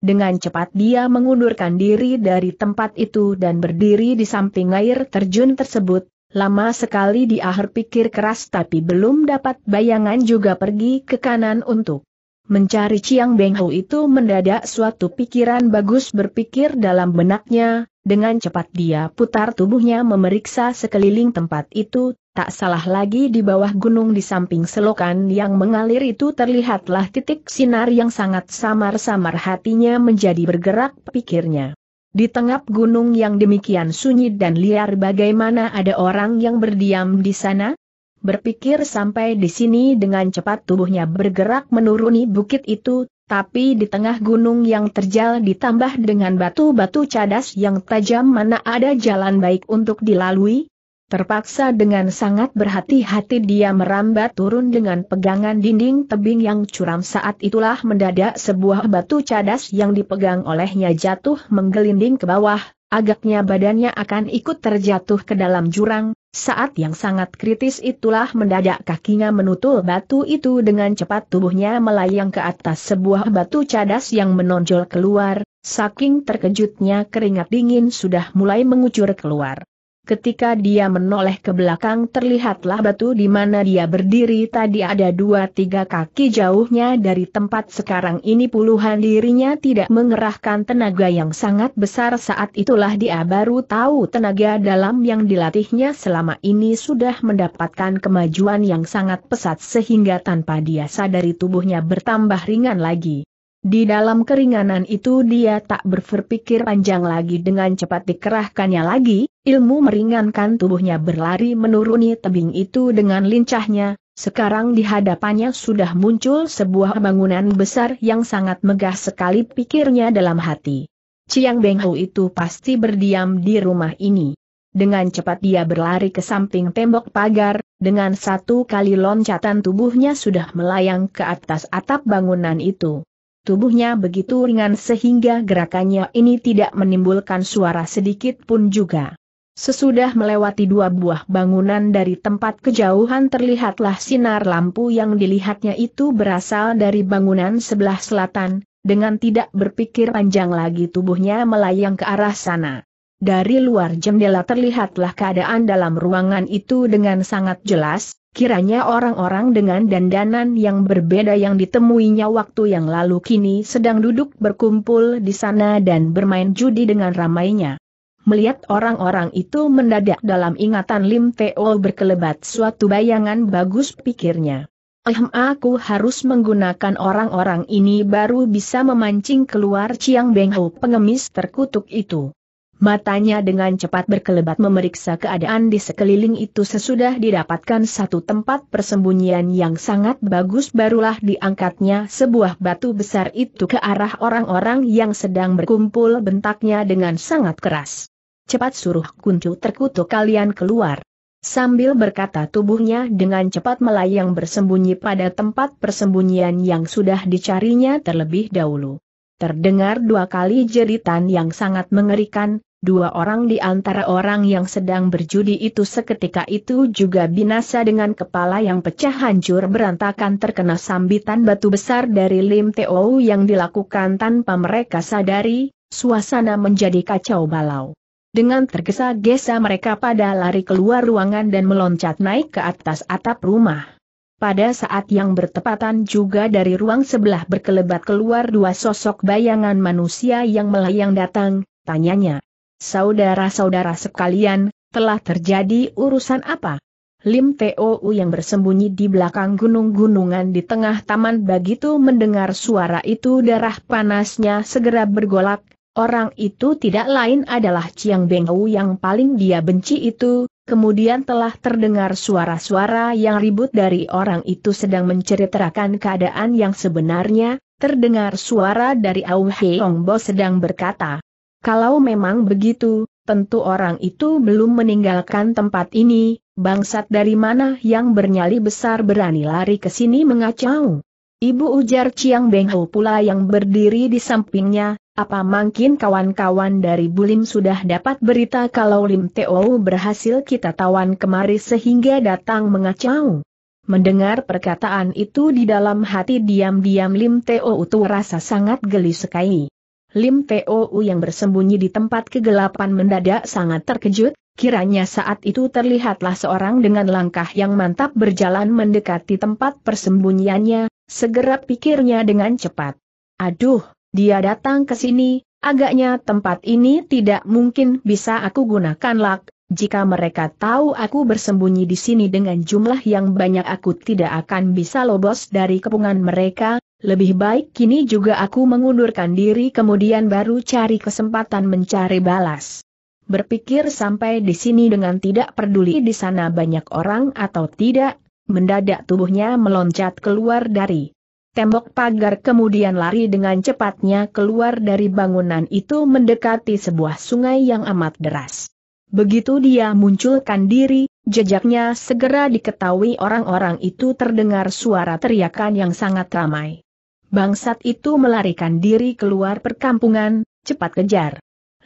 Dengan cepat dia mengundurkan diri dari tempat itu dan berdiri di samping air terjun tersebut. Lama sekali di akhir pikir keras tapi belum dapat bayangan juga pergi ke kanan untuk mencari Chiang Beng Ho itu mendadak suatu pikiran bagus berpikir dalam benaknya, dengan cepat dia putar tubuhnya memeriksa sekeliling tempat itu, tak salah lagi di bawah gunung di samping selokan yang mengalir itu terlihatlah titik sinar yang sangat samar-samar hatinya menjadi bergerak pikirnya. Di tengah gunung yang demikian sunyi dan liar bagaimana ada orang yang berdiam di sana? Berpikir sampai di sini dengan cepat tubuhnya bergerak menuruni bukit itu, tapi di tengah gunung yang terjal ditambah dengan batu-batu cadas yang tajam mana ada jalan baik untuk dilalui? Terpaksa dengan sangat berhati-hati dia merambat turun dengan pegangan dinding tebing yang curam saat itulah mendadak sebuah batu cadas yang dipegang olehnya jatuh menggelinding ke bawah, Agaknya badannya akan ikut terjatuh ke dalam jurang, saat yang sangat kritis itulah mendadak kakinya menutul batu itu dengan cepat tubuhnya melayang ke atas sebuah batu cadas yang menonjol keluar, saking terkejutnya keringat dingin sudah mulai mengucur keluar. Ketika dia menoleh ke belakang terlihatlah batu di mana dia berdiri tadi ada dua tiga kaki jauhnya dari tempat sekarang ini puluhan dirinya tidak mengerahkan tenaga yang sangat besar saat itulah dia baru tahu tenaga dalam yang dilatihnya selama ini sudah mendapatkan kemajuan yang sangat pesat sehingga tanpa dia sadari tubuhnya bertambah ringan lagi. Di dalam keringanan itu dia tak berpikir panjang lagi dengan cepat dikerahkannya lagi, ilmu meringankan tubuhnya berlari menuruni tebing itu dengan lincahnya, sekarang di hadapannya sudah muncul sebuah bangunan besar yang sangat megah sekali pikirnya dalam hati. Ciang Beng Hu itu pasti berdiam di rumah ini. Dengan cepat dia berlari ke samping tembok pagar, dengan satu kali loncatan tubuhnya sudah melayang ke atas atap bangunan itu. Tubuhnya begitu ringan sehingga gerakannya ini tidak menimbulkan suara sedikit pun juga. Sesudah melewati dua buah bangunan dari tempat kejauhan terlihatlah sinar lampu yang dilihatnya itu berasal dari bangunan sebelah selatan, dengan tidak berpikir panjang lagi tubuhnya melayang ke arah sana. Dari luar jendela terlihatlah keadaan dalam ruangan itu dengan sangat jelas, Kiranya orang-orang dengan dandanan yang berbeda yang ditemuinya waktu yang lalu kini sedang duduk berkumpul di sana dan bermain judi dengan ramainya. Melihat orang-orang itu mendadak dalam ingatan Lim Teo berkelebat suatu bayangan bagus pikirnya. Ehm aku harus menggunakan orang-orang ini baru bisa memancing keluar Chiang Beng Ho pengemis terkutuk itu. Matanya dengan cepat berkelebat memeriksa keadaan di sekeliling itu sesudah didapatkan satu tempat persembunyian yang sangat bagus barulah diangkatnya sebuah batu besar itu ke arah orang-orang yang sedang berkumpul bentaknya dengan sangat keras. Cepat suruh kuncu terkutuk kalian keluar. Sambil berkata tubuhnya dengan cepat melayang bersembunyi pada tempat persembunyian yang sudah dicarinya terlebih dahulu. Terdengar dua kali jeritan yang sangat mengerikan, Dua orang di antara orang yang sedang berjudi itu seketika itu juga binasa dengan kepala yang pecah hancur berantakan terkena sambitan batu besar dari Lim Teo yang dilakukan tanpa mereka sadari, suasana menjadi kacau balau. Dengan tergesa-gesa mereka pada lari keluar ruangan dan meloncat naik ke atas atap rumah. Pada saat yang bertepatan juga dari ruang sebelah berkelebat keluar dua sosok bayangan manusia yang melayang datang, tanyanya. Saudara-saudara sekalian, telah terjadi urusan apa? Lim T.O.U. yang bersembunyi di belakang gunung-gunungan di tengah taman begitu mendengar suara itu darah panasnya segera bergolak, orang itu tidak lain adalah Chiang Beng Wu yang paling dia benci itu, kemudian telah terdengar suara-suara yang ribut dari orang itu sedang menceritakan keadaan yang sebenarnya, terdengar suara dari Au Heong Bo sedang berkata, kalau memang begitu, tentu orang itu belum meninggalkan tempat ini, bangsat dari mana yang bernyali besar berani lari ke sini mengacau. Ibu ujar Chiang Beng Ho pula yang berdiri di sampingnya, apa mungkin kawan-kawan dari Bulim sudah dapat berita kalau Lim Teo berhasil kita tawan kemari sehingga datang mengacau. Mendengar perkataan itu di dalam hati diam-diam Lim Teo itu rasa sangat geli sekali. Lim Teo yang bersembunyi di tempat kegelapan mendadak sangat terkejut, kiranya saat itu terlihatlah seorang dengan langkah yang mantap berjalan mendekati tempat persembunyiannya, segera pikirnya dengan cepat. Aduh, dia datang ke sini, agaknya tempat ini tidak mungkin bisa aku gunakan lak, jika mereka tahu aku bersembunyi di sini dengan jumlah yang banyak aku tidak akan bisa lobos dari kepungan mereka, lebih baik kini juga aku mengundurkan diri kemudian baru cari kesempatan mencari balas. Berpikir sampai di sini dengan tidak peduli di sana banyak orang atau tidak, mendadak tubuhnya meloncat keluar dari tembok pagar kemudian lari dengan cepatnya keluar dari bangunan itu mendekati sebuah sungai yang amat deras. Begitu dia munculkan diri, jejaknya segera diketahui orang-orang itu terdengar suara teriakan yang sangat ramai. Bangsat itu melarikan diri keluar perkampungan, cepat kejar.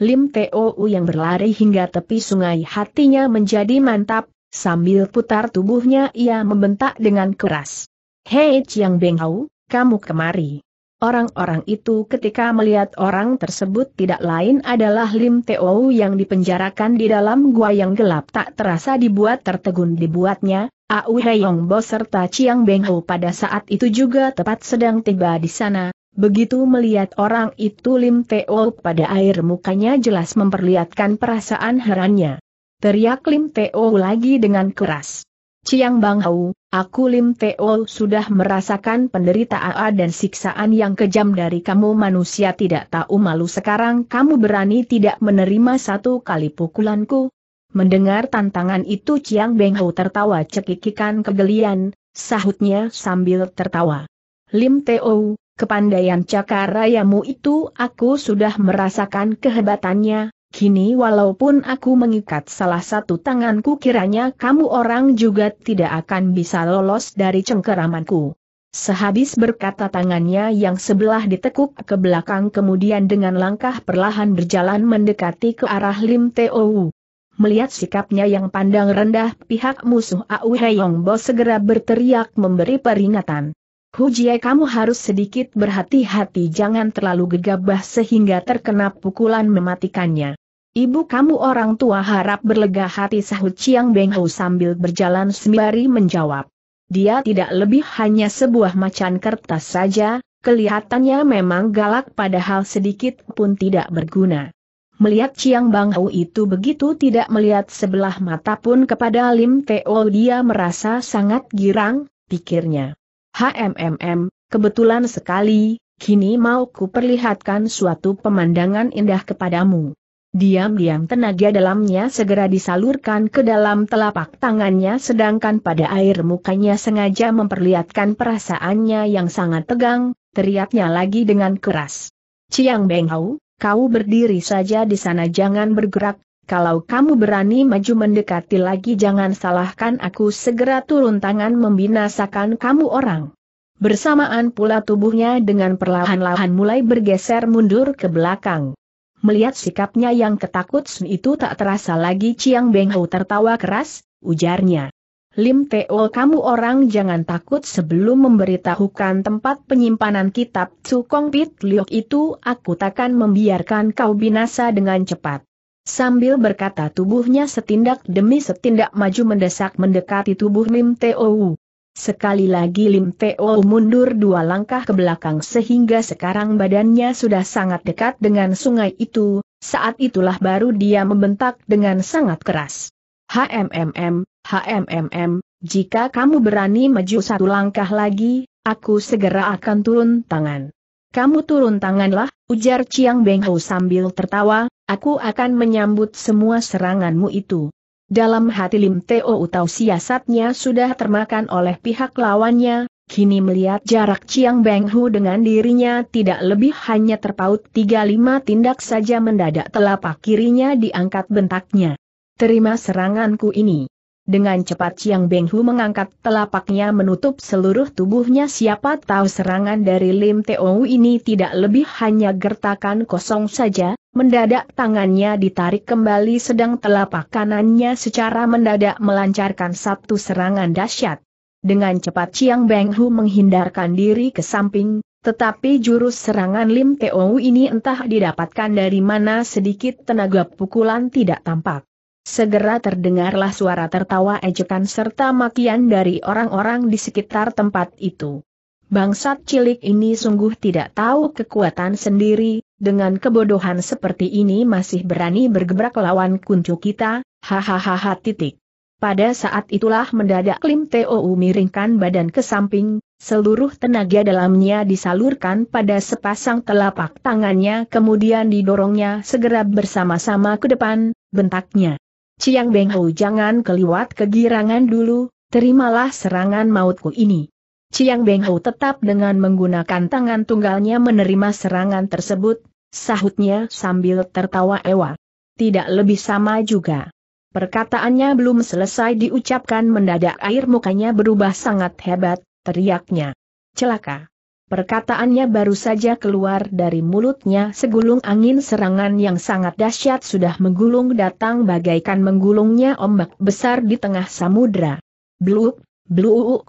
Lim Tou yang berlari hingga tepi sungai hatinya menjadi mantap, sambil putar tubuhnya ia membentak dengan keras. Hei Chiang Beng kamu kemari. Orang-orang itu ketika melihat orang tersebut tidak lain adalah Lim Tou yang dipenjarakan di dalam gua yang gelap tak terasa dibuat tertegun dibuatnya, Au Heyong Bo serta Chiang Beng Ho pada saat itu juga tepat sedang tiba di sana, Begitu melihat orang itu Lim Teo pada air mukanya jelas memperlihatkan perasaan herannya. Teriak Lim Teo lagi dengan keras. Ciang Bang Hau, aku Lim Teo sudah merasakan penderitaan dan siksaan yang kejam dari kamu manusia tidak tahu malu sekarang kamu berani tidak menerima satu kali pukulanku, Mendengar tantangan itu Chiang Beng Ho tertawa cekikikan kegelian, sahutnya sambil tertawa. Lim Teo, kepandaian cakarayamu itu aku sudah merasakan kehebatannya, kini walaupun aku mengikat salah satu tanganku kiranya kamu orang juga tidak akan bisa lolos dari cengkeramanku. Sehabis berkata tangannya yang sebelah ditekuk ke belakang kemudian dengan langkah perlahan berjalan mendekati ke arah Lim Teo. Melihat sikapnya yang pandang rendah, pihak musuh Au Heyong Bo segera berteriak memberi peringatan. Hu Jie, kamu harus sedikit berhati-hati jangan terlalu gegabah sehingga terkena pukulan mematikannya. Ibu kamu orang tua harap berlega hati sahut Chiang Beng Ho sambil berjalan sembari menjawab. Dia tidak lebih hanya sebuah macan kertas saja, kelihatannya memang galak padahal sedikit pun tidak berguna. Melihat Chiang Bang Hou itu begitu tidak melihat sebelah mata pun kepada Lim Teo dia merasa sangat girang, pikirnya. HMMM, kebetulan sekali, kini mau ku perlihatkan suatu pemandangan indah kepadamu. Diam-diam tenaga dalamnya segera disalurkan ke dalam telapak tangannya sedangkan pada air mukanya sengaja memperlihatkan perasaannya yang sangat tegang, teriaknya lagi dengan keras. Chiang Beng Hou, kau berdiri saja di sana jangan bergerak, kalau kamu berani maju mendekati lagi jangan salahkan aku segera turun tangan membinasakan kamu orang. Bersamaan pula tubuhnya dengan perlahan-lahan mulai bergeser mundur ke belakang. Melihat sikapnya yang ketakutan itu tak terasa lagi Chiang Beng Hou tertawa keras, ujarnya. Lim Teo kamu orang jangan takut sebelum memberitahukan tempat penyimpanan kitab Sukongpit Pit Liok itu aku takkan membiarkan kau binasa dengan cepat. Sambil berkata tubuhnya setindak demi setindak maju mendesak mendekati tubuh Lim Teo. Sekali lagi Lim Teo mundur dua langkah ke belakang sehingga sekarang badannya sudah sangat dekat dengan sungai itu, saat itulah baru dia membentak dengan sangat keras. HMMM, HMMM, jika kamu berani maju satu langkah lagi, aku segera akan turun tangan. Kamu turun tanganlah, ujar Chiang Beng Ho sambil tertawa, aku akan menyambut semua seranganmu itu. Dalam hati Lim Teo Utau siasatnya sudah termakan oleh pihak lawannya, kini melihat jarak Chiang Beng Hu dengan dirinya tidak lebih hanya terpaut 35 tindak saja mendadak telapak kirinya diangkat bentaknya. Terima seranganku ini. Dengan cepat Chiang Beng Hu mengangkat telapaknya menutup seluruh tubuhnya siapa tahu serangan dari Lim Teo ini tidak lebih hanya gertakan kosong saja, mendadak tangannya ditarik kembali sedang telapak kanannya secara mendadak melancarkan satu serangan dahsyat. Dengan cepat Chiang Beng Hu menghindarkan diri ke samping, tetapi jurus serangan Lim Teo ini entah didapatkan dari mana sedikit tenaga pukulan tidak tampak. Segera terdengarlah suara tertawa ejekan serta makian dari orang-orang di sekitar tempat itu. Bangsat cilik ini sungguh tidak tahu kekuatan sendiri, dengan kebodohan seperti ini masih berani bergebrak lawan kuncu kita, hahaha titik. Pada saat itulah mendadak Lim Teo miringkan badan ke samping, seluruh tenaga dalamnya disalurkan pada sepasang telapak tangannya kemudian didorongnya segera bersama-sama ke depan, bentaknya. Ciang Benghu jangan keliwat kegirangan dulu, terimalah serangan mautku ini. Ciang Benghu tetap dengan menggunakan tangan tunggalnya menerima serangan tersebut, sahutnya sambil tertawa ewa. Tidak lebih sama juga. Perkataannya belum selesai diucapkan mendadak air mukanya berubah sangat hebat, teriaknya. Celaka. Perkataannya baru saja keluar dari mulutnya segulung angin serangan yang sangat dahsyat sudah menggulung datang bagaikan menggulungnya ombak besar di tengah samudra. Bluk, bluk,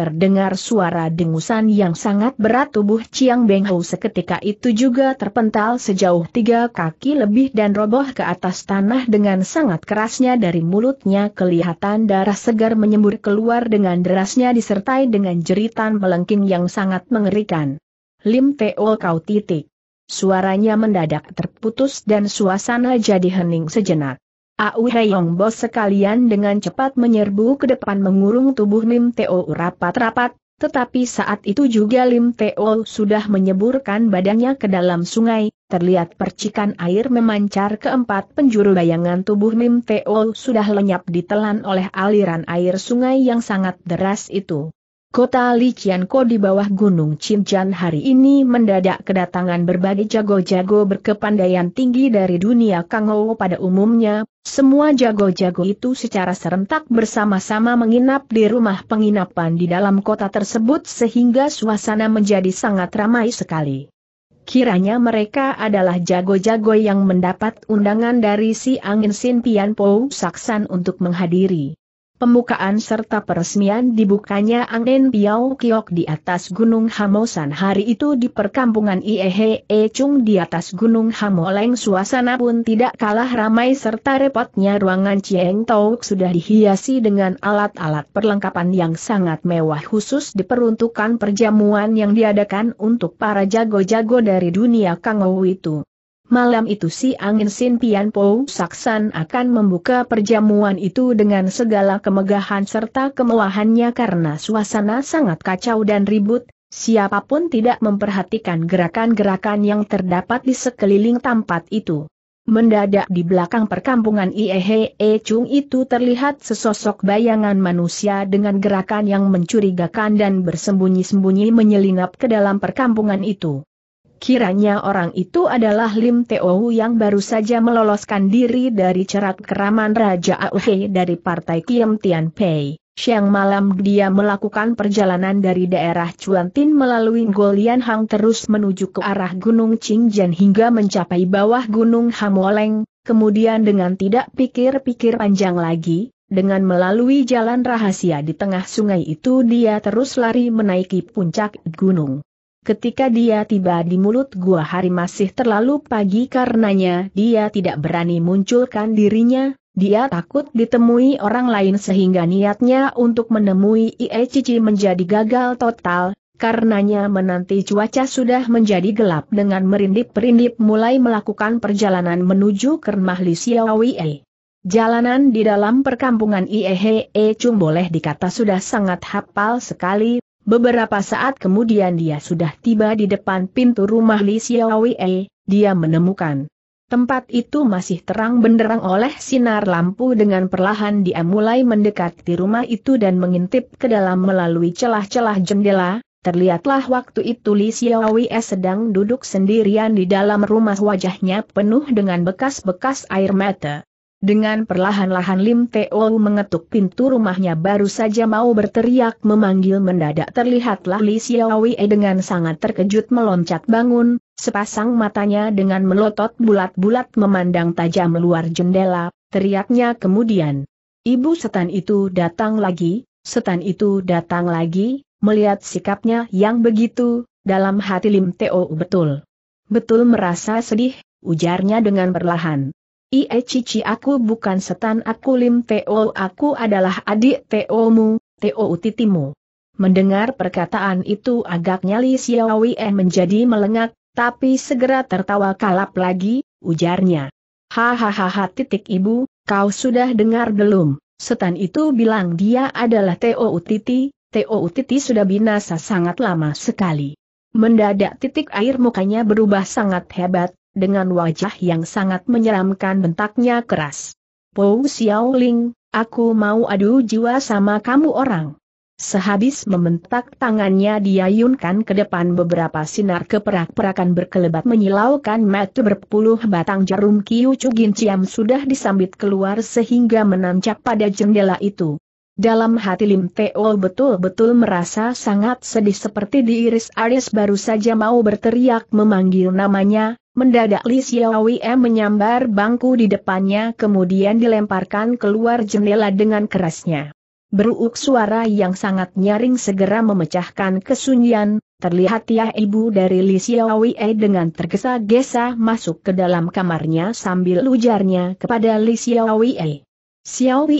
Terdengar suara dengusan yang sangat berat tubuh Chiang Beng Hou seketika itu juga terpental sejauh tiga kaki lebih dan roboh ke atas tanah dengan sangat kerasnya dari mulutnya kelihatan darah segar menyembur keluar dengan derasnya disertai dengan jeritan melengking yang sangat mengerikan. Lim Teo Kau titik. Suaranya mendadak terputus dan suasana jadi hening sejenak. Au Heyong Bos sekalian dengan cepat menyerbu ke depan mengurung tubuh Lim Teo rapat-rapat, tetapi saat itu juga Lim Teo sudah menyeburkan badannya ke dalam sungai, terlihat percikan air memancar ke empat penjuru bayangan tubuh Lim Teo sudah lenyap ditelan oleh aliran air sungai yang sangat deras itu. Kota Licianko di bawah Gunung Cimjan hari ini mendadak kedatangan berbagai jago-jago berkepandaian tinggi dari dunia Kangou pada umumnya, semua jago-jago itu secara serentak bersama-sama menginap di rumah penginapan di dalam kota tersebut sehingga suasana menjadi sangat ramai sekali. Kiranya mereka adalah jago-jago yang mendapat undangan dari si Angin Sin Pian Saksan untuk menghadiri Pembukaan serta peresmian dibukanya angin Piao Kiok di atas Gunung Hamosan hari itu di perkampungan Iehe Chung di atas Gunung Hamoleng suasana pun tidak kalah ramai serta repotnya ruangan cieng tauk sudah dihiasi dengan alat-alat perlengkapan yang sangat mewah khusus diperuntukkan perjamuan yang diadakan untuk para jago-jago dari dunia Kangou itu malam itu si angin Sin Pian Po Saksan akan membuka perjamuan itu dengan segala kemegahan serta kemewahannya karena suasana sangat kacau dan ribut, siapapun tidak memperhatikan gerakan-gerakan yang terdapat di sekeliling tempat itu. Mendadak di belakang perkampungan Iehe Chung itu terlihat sesosok bayangan manusia dengan gerakan yang mencurigakan dan bersembunyi-sembunyi menyelinap ke dalam perkampungan itu. Kiranya orang itu adalah Lim Teo yang baru saja meloloskan diri dari cerat keraman Raja Auhe dari Partai Kiem Tian Pei. Siang malam dia melakukan perjalanan dari daerah Chuantin melalui Golian Hang terus menuju ke arah Gunung Qingjian hingga mencapai bawah Gunung Hamoleng, kemudian dengan tidak pikir-pikir panjang lagi, dengan melalui jalan rahasia di tengah sungai itu dia terus lari menaiki puncak gunung. Ketika dia tiba di mulut gua hari masih terlalu pagi karenanya dia tidak berani munculkan dirinya, dia takut ditemui orang lain sehingga niatnya untuk menemui Ie Cici menjadi gagal total, karenanya menanti cuaca sudah menjadi gelap dengan merindip-perindip mulai melakukan perjalanan menuju ke rumah Xiaowie. Jalanan di dalam perkampungan Iehe Chung boleh dikata sudah sangat hafal sekali, Beberapa saat kemudian dia sudah tiba di depan pintu rumah Li Xiaowei, dia menemukan. Tempat itu masih terang benderang oleh sinar lampu dengan perlahan dia mulai mendekati rumah itu dan mengintip ke dalam melalui celah-celah jendela, terlihatlah waktu itu Li Xiaowei sedang duduk sendirian di dalam rumah wajahnya penuh dengan bekas-bekas air mata. Dengan perlahan-lahan Lim Teo mengetuk pintu rumahnya baru saja mau berteriak memanggil mendadak terlihatlah Li Xiaowei dengan sangat terkejut meloncat bangun, sepasang matanya dengan melotot bulat-bulat memandang tajam luar jendela, teriaknya kemudian. Ibu setan itu datang lagi, setan itu datang lagi, melihat sikapnya yang begitu, dalam hati Lim Teo betul. Betul merasa sedih, ujarnya dengan perlahan. Ie iya, cici aku bukan setan aku Lim Teo aku adalah adik Teomu, Teo utitimu. Mendengar perkataan itu agaknya Li Xiaowie menjadi melengak, tapi segera tertawa kalap lagi, ujarnya. Hahaha titik ibu, kau sudah dengar belum, setan itu bilang dia adalah Teo Utiti, Teo Utiti sudah binasa sangat lama sekali. Mendadak titik air mukanya berubah sangat hebat, dengan wajah yang sangat menyeramkan bentaknya keras. Po Xiaoling, aku mau adu jiwa sama kamu orang. Sehabis membentak tangannya diayunkan ke depan beberapa sinar keperak-perakan berkelebat menyilaukan mata berpuluh batang jarum Kiu Chugin Ciam sudah disambit keluar sehingga menancap pada jendela itu. Dalam hati Lim Teo betul-betul merasa sangat sedih seperti diiris Aris baru saja mau berteriak memanggil namanya, mendadak Li Xiaowie menyambar bangku di depannya kemudian dilemparkan keluar jendela dengan kerasnya. Beruuk suara yang sangat nyaring segera memecahkan kesunyian, terlihat ya ibu dari Li E dengan tergesa-gesa masuk ke dalam kamarnya sambil ujarnya kepada Li Xiaowi.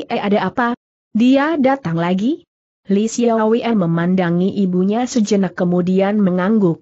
E ada apa? Dia datang lagi? Li Xiaowen memandangi ibunya sejenak kemudian mengangguk.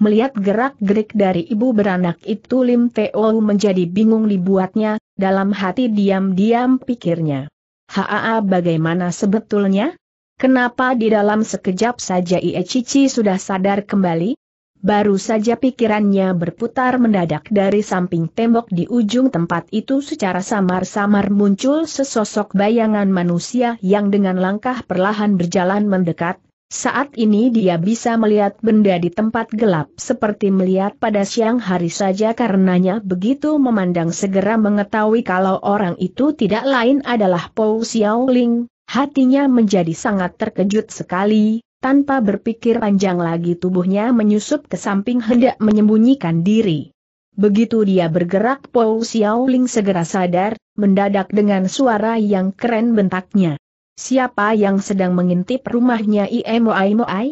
Melihat gerak-gerik dari ibu beranak itu Lim Teo menjadi bingung dibuatnya, dalam hati diam-diam pikirnya. Haa bagaimana sebetulnya? Kenapa di dalam sekejap saja Ie Cici sudah sadar kembali? Baru saja pikirannya berputar mendadak dari samping tembok di ujung tempat itu secara samar-samar muncul sesosok bayangan manusia yang dengan langkah perlahan berjalan mendekat. Saat ini dia bisa melihat benda di tempat gelap seperti melihat pada siang hari saja karenanya begitu memandang segera mengetahui kalau orang itu tidak lain adalah Pou Xiaoling, hatinya menjadi sangat terkejut sekali, tanpa berpikir panjang lagi tubuhnya menyusup ke samping hendak menyembunyikan diri. Begitu dia bergerak Xiao Ling segera sadar, mendadak dengan suara yang keren bentaknya. Siapa yang sedang mengintip rumahnya Iemoai Moai?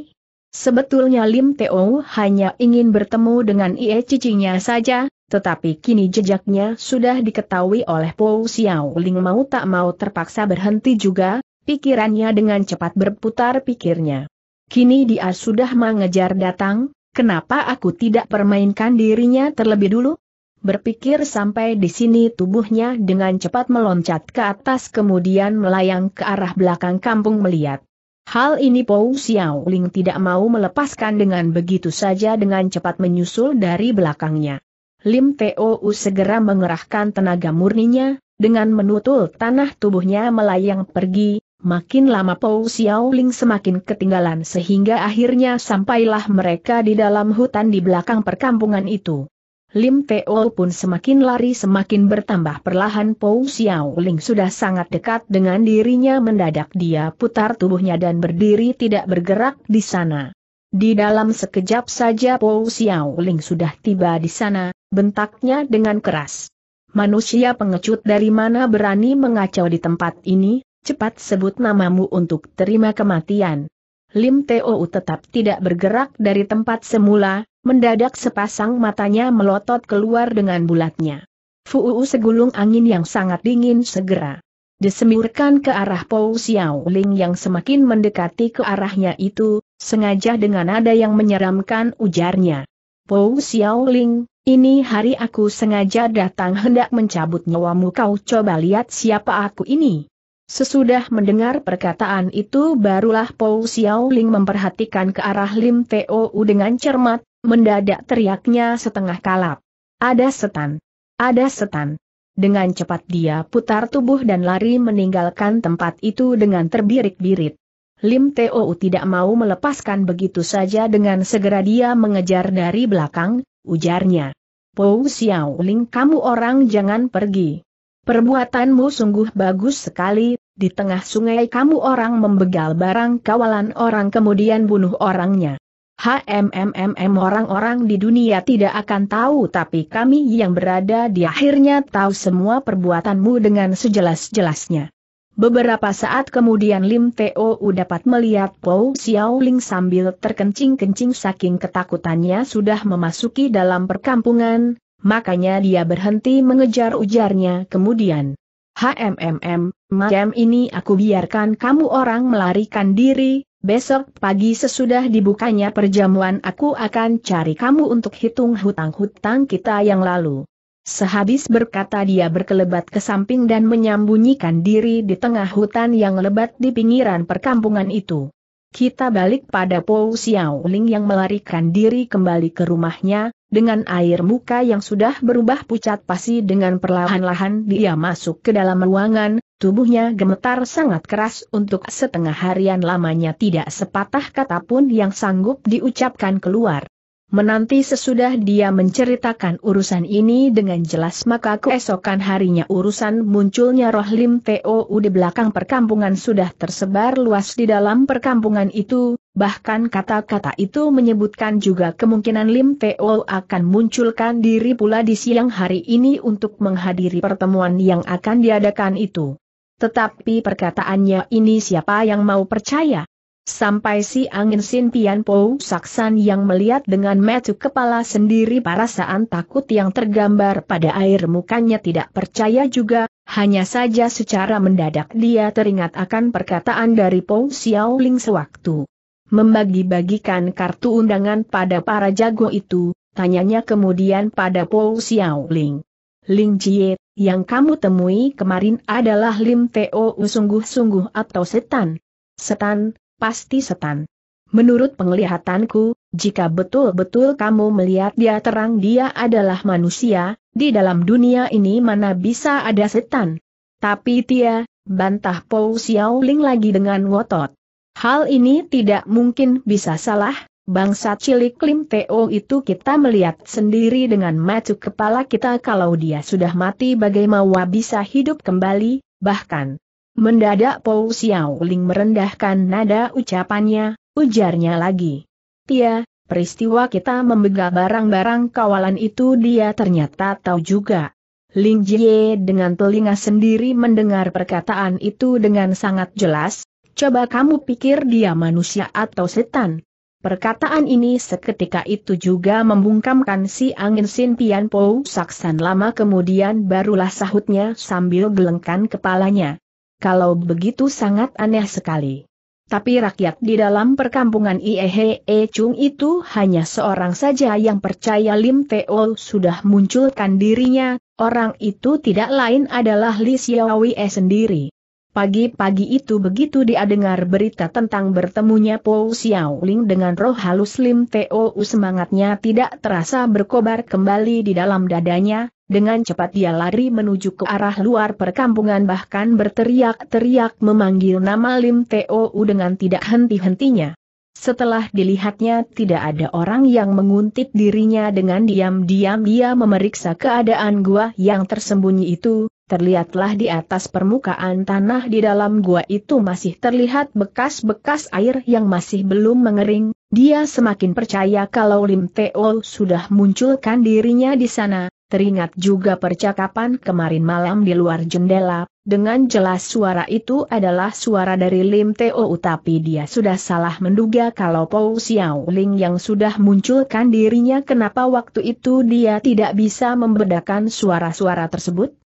Sebetulnya Lim Teo hanya ingin bertemu dengan Ie Cicinya saja, tetapi kini jejaknya sudah diketahui oleh Xiao Ling mau tak mau terpaksa berhenti juga, pikirannya dengan cepat berputar pikirnya. Kini dia sudah mengejar datang, kenapa aku tidak permainkan dirinya terlebih dulu? Berpikir sampai di sini tubuhnya dengan cepat meloncat ke atas kemudian melayang ke arah belakang kampung melihat. Hal ini Pou Ling tidak mau melepaskan dengan begitu saja dengan cepat menyusul dari belakangnya. Lim Teo segera mengerahkan tenaga murninya, dengan menutul tanah tubuhnya melayang pergi, Makin lama Pou Ling semakin ketinggalan sehingga akhirnya sampailah mereka di dalam hutan di belakang perkampungan itu. Lim Teo pun semakin lari semakin bertambah perlahan Pou Ling sudah sangat dekat dengan dirinya mendadak dia putar tubuhnya dan berdiri tidak bergerak di sana. Di dalam sekejap saja Pou Ling sudah tiba di sana, bentaknya dengan keras. Manusia pengecut dari mana berani mengacau di tempat ini? cepat sebut namamu untuk terima kematian. Lim Teo tetap tidak bergerak dari tempat semula, mendadak sepasang matanya melotot keluar dengan bulatnya. Fuuu segulung angin yang sangat dingin segera disemurkan ke arah Pou Xiao Ling yang semakin mendekati ke arahnya itu, sengaja dengan nada yang menyeramkan ujarnya. Pou Xiao Ling, ini hari aku sengaja datang hendak mencabut nyawamu kau coba lihat siapa aku ini. Sesudah mendengar perkataan itu barulah Paul Ling memperhatikan ke arah Lim Teo dengan cermat, mendadak teriaknya setengah kalap. Ada setan. Ada setan. Dengan cepat dia putar tubuh dan lari meninggalkan tempat itu dengan terbirit-birit. Lim Teo tidak mau melepaskan begitu saja dengan segera dia mengejar dari belakang, ujarnya. Pou Ling kamu orang jangan pergi. Perbuatanmu sungguh bagus sekali, di tengah sungai kamu orang membegal barang kawalan orang kemudian bunuh orangnya. HMMMM orang-orang di dunia tidak akan tahu tapi kami yang berada di akhirnya tahu semua perbuatanmu dengan sejelas-jelasnya. Beberapa saat kemudian Lim Teo dapat melihat Po Xiaoling sambil terkencing-kencing saking ketakutannya sudah memasuki dalam perkampungan, Makanya dia berhenti mengejar ujarnya kemudian. HMMM, macam ini aku biarkan kamu orang melarikan diri, besok pagi sesudah dibukanya perjamuan aku akan cari kamu untuk hitung hutang-hutang kita yang lalu. Sehabis berkata dia berkelebat ke samping dan menyambunyikan diri di tengah hutan yang lebat di pinggiran perkampungan itu. Kita balik pada Po Ling yang melarikan diri kembali ke rumahnya, dengan air muka yang sudah berubah pucat pasi dengan perlahan-lahan dia masuk ke dalam ruangan, tubuhnya gemetar sangat keras untuk setengah harian lamanya tidak sepatah kata pun yang sanggup diucapkan keluar. Menanti sesudah dia menceritakan urusan ini dengan jelas maka keesokan harinya urusan munculnya roh Lim Teo di belakang perkampungan sudah tersebar luas di dalam perkampungan itu, bahkan kata-kata itu menyebutkan juga kemungkinan Lim Teo akan munculkan diri pula di siang hari ini untuk menghadiri pertemuan yang akan diadakan itu. Tetapi perkataannya ini siapa yang mau percaya? Sampai si angin Sin Pian Po Saksan yang melihat dengan metu kepala sendiri perasaan takut yang tergambar pada air mukanya tidak percaya juga, hanya saja secara mendadak dia teringat akan perkataan dari Po Xiao Ling sewaktu. Membagi-bagikan kartu undangan pada para jago itu, tanyanya kemudian pada Po Xiao Ling. Ling Jie, yang kamu temui kemarin adalah Lim Teo sungguh-sungguh atau setan? Setan, pasti setan. Menurut penglihatanku, jika betul-betul kamu melihat dia terang dia adalah manusia, di dalam dunia ini mana bisa ada setan. Tapi Tia, bantah Paul Ling lagi dengan ngotot. Hal ini tidak mungkin bisa salah, bangsa cilik Lim Teo itu kita melihat sendiri dengan macu kepala kita kalau dia sudah mati bagaimana bisa hidup kembali, bahkan Mendadak Pou Ling merendahkan nada ucapannya, ujarnya lagi. Tia, peristiwa kita membegal barang-barang kawalan itu dia ternyata tahu juga. Ling Jie dengan telinga sendiri mendengar perkataan itu dengan sangat jelas, coba kamu pikir dia manusia atau setan. Perkataan ini seketika itu juga membungkamkan si angin Sin Pian Pou Saksan lama kemudian barulah sahutnya sambil gelengkan kepalanya kalau begitu sangat aneh sekali. Tapi rakyat di dalam perkampungan Iehe -e Chung itu hanya seorang saja yang percaya Lim Teo sudah munculkan dirinya, orang itu tidak lain adalah Li e sendiri. Pagi-pagi itu begitu dia dengar berita tentang bertemunya Po Xiaoling dengan roh halus Lim Teo semangatnya tidak terasa berkobar kembali di dalam dadanya, dengan cepat dia lari menuju ke arah luar perkampungan bahkan berteriak-teriak memanggil nama Lim Teo dengan tidak henti-hentinya. Setelah dilihatnya tidak ada orang yang menguntit dirinya dengan diam-diam dia memeriksa keadaan gua yang tersembunyi itu, terlihatlah di atas permukaan tanah di dalam gua itu masih terlihat bekas-bekas air yang masih belum mengering, dia semakin percaya kalau Lim Teo sudah munculkan dirinya di sana, Teringat juga percakapan kemarin malam di luar jendela, dengan jelas suara itu adalah suara dari Lim Teo tapi dia sudah salah menduga kalau Pou Xiao Ling yang sudah munculkan dirinya kenapa waktu itu dia tidak bisa membedakan suara-suara tersebut?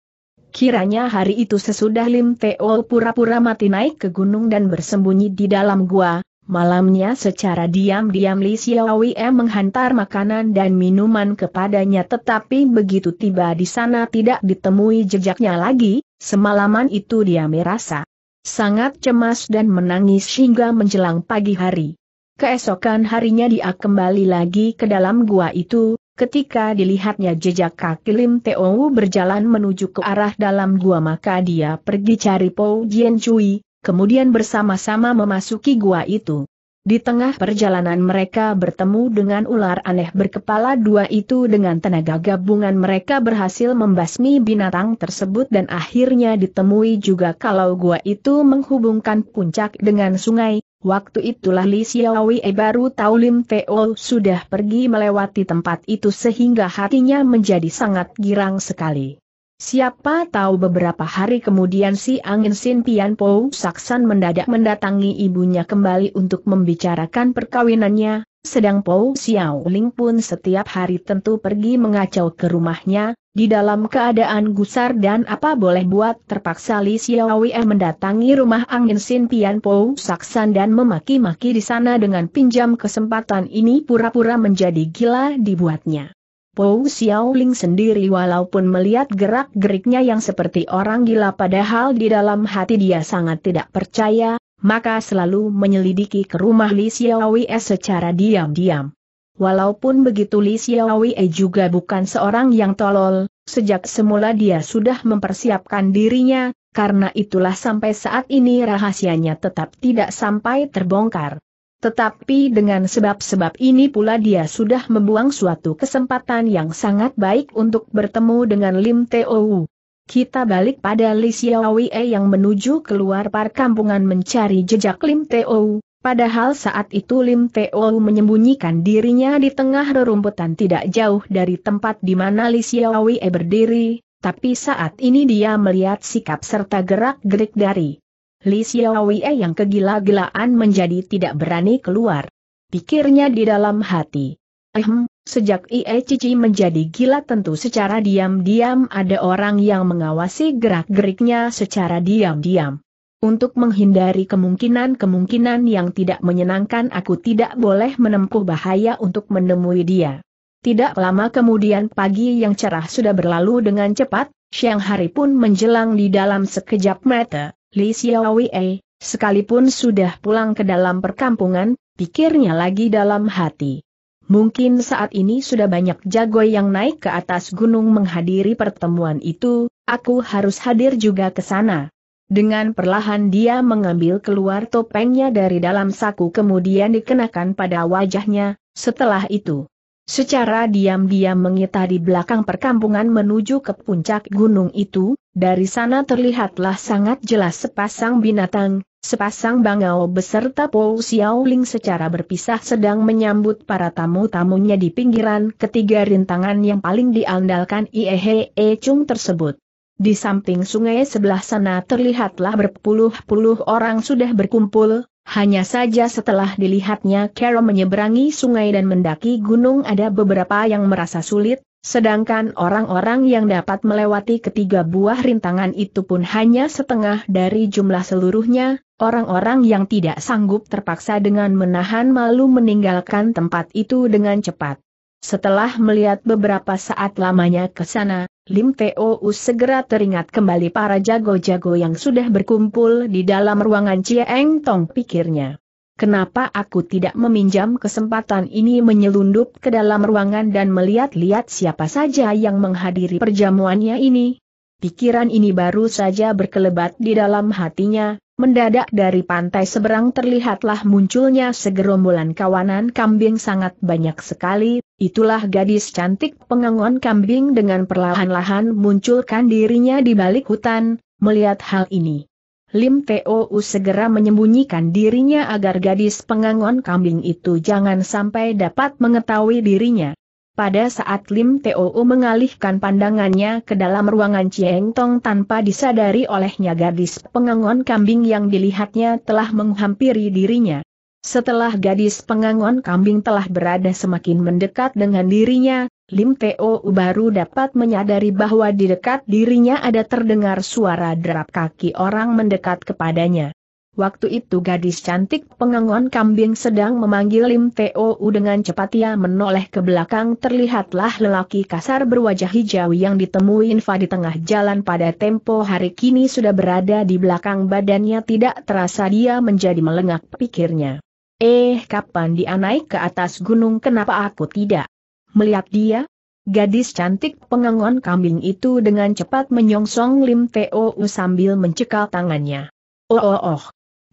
Kiranya hari itu sesudah Lim Teo pura-pura mati naik ke gunung dan bersembunyi di dalam gua, Malamnya secara diam-diam Li Xiaowei menghantar makanan dan minuman kepadanya tetapi begitu tiba di sana tidak ditemui jejaknya lagi, semalaman itu dia merasa sangat cemas dan menangis hingga menjelang pagi hari. Keesokan harinya dia kembali lagi ke dalam gua itu, ketika dilihatnya jejak kaki Lim Teowu berjalan menuju ke arah dalam gua maka dia pergi cari Po Jian Cui, kemudian bersama-sama memasuki gua itu. Di tengah perjalanan mereka bertemu dengan ular aneh berkepala dua itu dengan tenaga gabungan mereka berhasil membasmi binatang tersebut dan akhirnya ditemui juga kalau gua itu menghubungkan puncak dengan sungai. Waktu itulah Li Xiaowie baru tahu Lim Teo sudah pergi melewati tempat itu sehingga hatinya menjadi sangat girang sekali. Siapa tahu beberapa hari kemudian si Angin Sin Pian Po Saksan mendadak mendatangi ibunya kembali untuk membicarakan perkawinannya, sedang Po Xiao Ling pun setiap hari tentu pergi mengacau ke rumahnya, di dalam keadaan gusar dan apa boleh buat terpaksa Li Xiaowei mendatangi rumah Angin Sin Pian Po Saksan dan memaki-maki di sana dengan pinjam kesempatan ini pura-pura menjadi gila dibuatnya. Pou Xiaoling sendiri walaupun melihat gerak-geriknya yang seperti orang gila padahal di dalam hati dia sangat tidak percaya, maka selalu menyelidiki ke rumah Li Xiaowei secara diam-diam. Walaupun begitu Li Xiaowei juga bukan seorang yang tolol, sejak semula dia sudah mempersiapkan dirinya, karena itulah sampai saat ini rahasianya tetap tidak sampai terbongkar. Tetapi dengan sebab-sebab ini pula dia sudah membuang suatu kesempatan yang sangat baik untuk bertemu dengan Lim Teo Kita balik pada Li Xiaowei yang menuju keluar perkampungan mencari jejak Lim Teo. Padahal saat itu Lim Teo menyembunyikan dirinya di tengah rerumputan tidak jauh dari tempat di mana Li Xiaowei berdiri, tapi saat ini dia melihat sikap serta gerak-gerik dari Li Xiaowie yang kegila-gilaan menjadi tidak berani keluar. Pikirnya di dalam hati. Ehem, sejak Ie Cici menjadi gila tentu secara diam-diam ada orang yang mengawasi gerak-geriknya secara diam-diam. Untuk menghindari kemungkinan-kemungkinan yang tidak menyenangkan aku tidak boleh menempuh bahaya untuk menemui dia. Tidak lama kemudian pagi yang cerah sudah berlalu dengan cepat, siang hari pun menjelang di dalam sekejap mata. Li Xiaowie, sekalipun sudah pulang ke dalam perkampungan, pikirnya lagi dalam hati. Mungkin saat ini sudah banyak jago yang naik ke atas gunung menghadiri pertemuan itu, aku harus hadir juga ke sana. Dengan perlahan dia mengambil keluar topengnya dari dalam saku kemudian dikenakan pada wajahnya, setelah itu. Secara diam-diam mengitari di belakang perkampungan menuju ke puncak gunung itu, dari sana terlihatlah sangat jelas sepasang binatang, sepasang bangau beserta Paul Xiaoling secara berpisah sedang menyambut para tamu-tamunya di pinggiran ketiga rintangan yang paling diandalkan Iehe Chung tersebut. Di samping sungai sebelah sana terlihatlah berpuluh-puluh orang sudah berkumpul, hanya saja setelah dilihatnya Carol menyeberangi sungai dan mendaki gunung ada beberapa yang merasa sulit, sedangkan orang-orang yang dapat melewati ketiga buah rintangan itu pun hanya setengah dari jumlah seluruhnya, orang-orang yang tidak sanggup terpaksa dengan menahan malu meninggalkan tempat itu dengan cepat. Setelah melihat beberapa saat lamanya ke sana, Lim Teo segera teringat kembali para jago-jago yang sudah berkumpul di dalam ruangan Cie Eng Tong pikirnya. Kenapa aku tidak meminjam kesempatan ini menyelundup ke dalam ruangan dan melihat-lihat siapa saja yang menghadiri perjamuannya ini? Pikiran ini baru saja berkelebat di dalam hatinya, mendadak dari pantai seberang terlihatlah munculnya segerombolan kawanan kambing sangat banyak sekali, itulah gadis cantik pengangon kambing dengan perlahan-lahan munculkan dirinya di balik hutan, melihat hal ini. Lim T.O.U. segera menyembunyikan dirinya agar gadis pengangon kambing itu jangan sampai dapat mengetahui dirinya. Pada saat Lim Teo mengalihkan pandangannya ke dalam ruangan Cieng Tong tanpa disadari olehnya gadis pengangon kambing yang dilihatnya telah menghampiri dirinya. Setelah gadis pengangon kambing telah berada semakin mendekat dengan dirinya, Lim Teo baru dapat menyadari bahwa di dekat dirinya ada terdengar suara derap kaki orang mendekat kepadanya. Waktu itu gadis cantik pengangon kambing sedang memanggil Lim Teo dengan cepat ia menoleh ke belakang terlihatlah lelaki kasar berwajah hijau yang ditemui Infa di tengah jalan pada tempo hari kini sudah berada di belakang badannya tidak terasa dia menjadi melengak pikirnya. Eh kapan dia naik ke atas gunung kenapa aku tidak melihat dia? Gadis cantik pengangon kambing itu dengan cepat menyongsong Lim Teo sambil mencekal tangannya. Oh oh oh,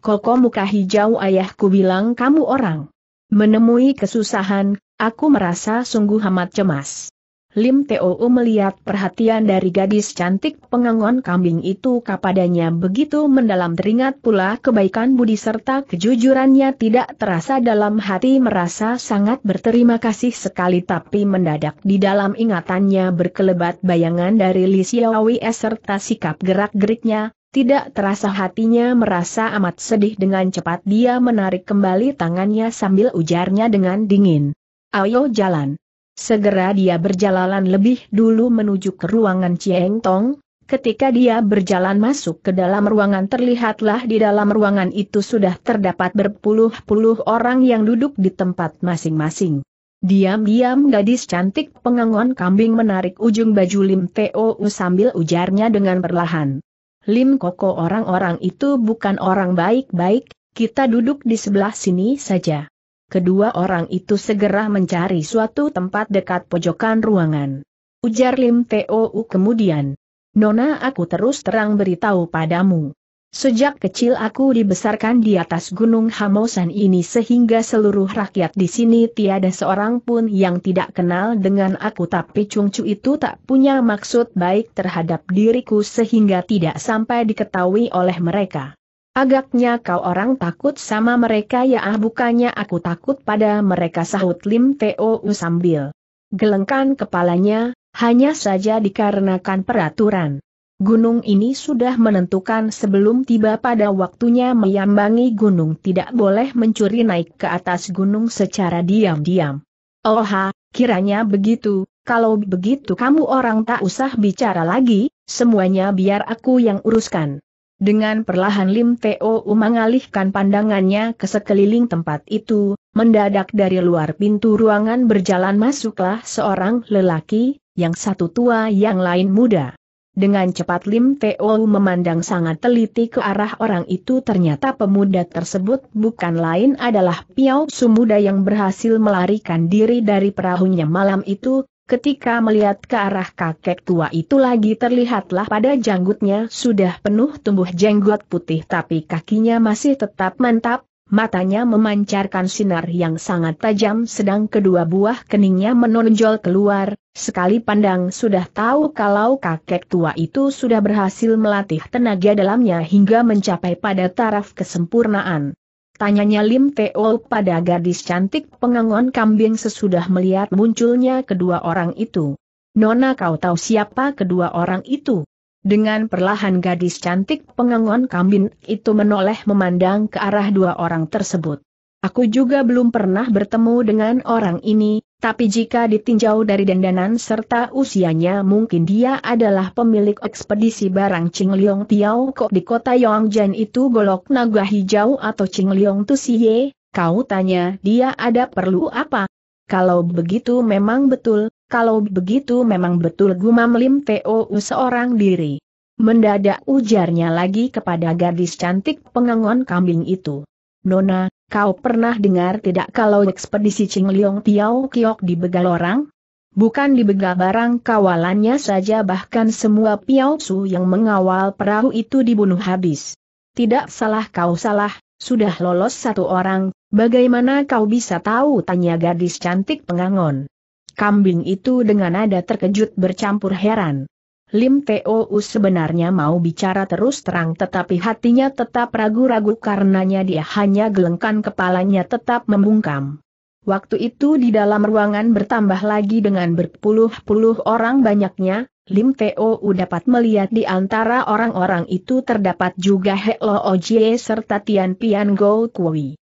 Koko muka hijau ayahku bilang kamu orang. Menemui kesusahan, aku merasa sungguh amat cemas. Lim Teo melihat perhatian dari gadis cantik pengangon kambing itu kepadanya begitu mendalam teringat pula kebaikan budi serta kejujurannya tidak terasa dalam hati merasa sangat berterima kasih sekali tapi mendadak di dalam ingatannya berkelebat bayangan dari Li Xiaowi serta sikap gerak-geriknya, tidak terasa hatinya merasa amat sedih dengan cepat dia menarik kembali tangannya sambil ujarnya dengan dingin. Ayo jalan. Segera dia berjalan lebih dulu menuju ke ruangan Cieng Tong. Ketika dia berjalan masuk ke dalam ruangan terlihatlah di dalam ruangan itu sudah terdapat berpuluh-puluh orang yang duduk di tempat masing-masing. Diam-diam gadis cantik pengangon kambing menarik ujung baju Lim Teo sambil ujarnya dengan perlahan. Lim Koko orang-orang itu bukan orang baik-baik, kita duduk di sebelah sini saja. Kedua orang itu segera mencari suatu tempat dekat pojokan ruangan. Ujar Lim Tou kemudian. Nona aku terus terang beritahu padamu. Sejak kecil aku dibesarkan di atas gunung Hamosan ini sehingga seluruh rakyat di sini tiada seorang pun yang tidak kenal dengan aku tapi Cungcu itu tak punya maksud baik terhadap diriku sehingga tidak sampai diketahui oleh mereka. Agaknya kau orang takut sama mereka ya ah bukannya aku takut pada mereka sahut Lim Teo sambil gelengkan kepalanya, hanya saja dikarenakan peraturan. Gunung ini sudah menentukan sebelum tiba pada waktunya menyambangi gunung tidak boleh mencuri naik ke atas gunung secara diam-diam. Oha, kiranya begitu, kalau begitu kamu orang tak usah bicara lagi, semuanya biar aku yang uruskan. Dengan perlahan Lim Teo mengalihkan pandangannya ke sekeliling tempat itu, mendadak dari luar pintu ruangan berjalan masuklah seorang lelaki, yang satu tua yang lain muda. Dengan cepat Lim Teo memandang sangat teliti ke arah orang itu ternyata pemuda tersebut bukan lain adalah Piao Sumuda yang berhasil melarikan diri dari perahunya malam itu, ketika melihat ke arah kakek tua itu lagi terlihatlah pada janggutnya sudah penuh tumbuh jenggot putih tapi kakinya masih tetap mantap, matanya memancarkan sinar yang sangat tajam sedang kedua buah keningnya menonjol keluar, sekali pandang sudah tahu kalau kakek tua itu sudah berhasil melatih tenaga dalamnya hingga mencapai pada taraf kesempurnaan. Tanyanya Lim Teo pada gadis cantik pengangon kambing sesudah melihat munculnya kedua orang itu. Nona kau tahu siapa kedua orang itu? Dengan perlahan gadis cantik pengangon kambin itu menoleh memandang ke arah dua orang tersebut. Aku juga belum pernah bertemu dengan orang ini, tapi jika ditinjau dari dandanan serta usianya mungkin dia adalah pemilik ekspedisi barang Ching Liong Tiao kok di kota Yongjian itu golok naga hijau atau Ching Liong Tusiye, kau tanya dia ada perlu apa? Kalau begitu memang betul, kalau begitu memang betul gumam Lim Teo seorang diri. Mendadak ujarnya lagi kepada gadis cantik pengangon kambing itu. Nona, kau pernah dengar tidak kalau ekspedisi Ching Liong Tiao Kiok dibegal orang? Bukan dibegal barang kawalannya saja bahkan semua Piao Su yang mengawal perahu itu dibunuh habis. Tidak salah kau salah, sudah lolos satu orang, bagaimana kau bisa tahu tanya gadis cantik pengangon. Kambing itu dengan nada terkejut bercampur heran. Lim T.O.U. sebenarnya mau bicara terus terang tetapi hatinya tetap ragu-ragu karenanya dia hanya gelengkan kepalanya tetap membungkam. Waktu itu di dalam ruangan bertambah lagi dengan berpuluh-puluh orang banyaknya, Lim T.O.U. dapat melihat di antara orang-orang itu terdapat juga He Lo Ojie serta Tian Pian Go Kui.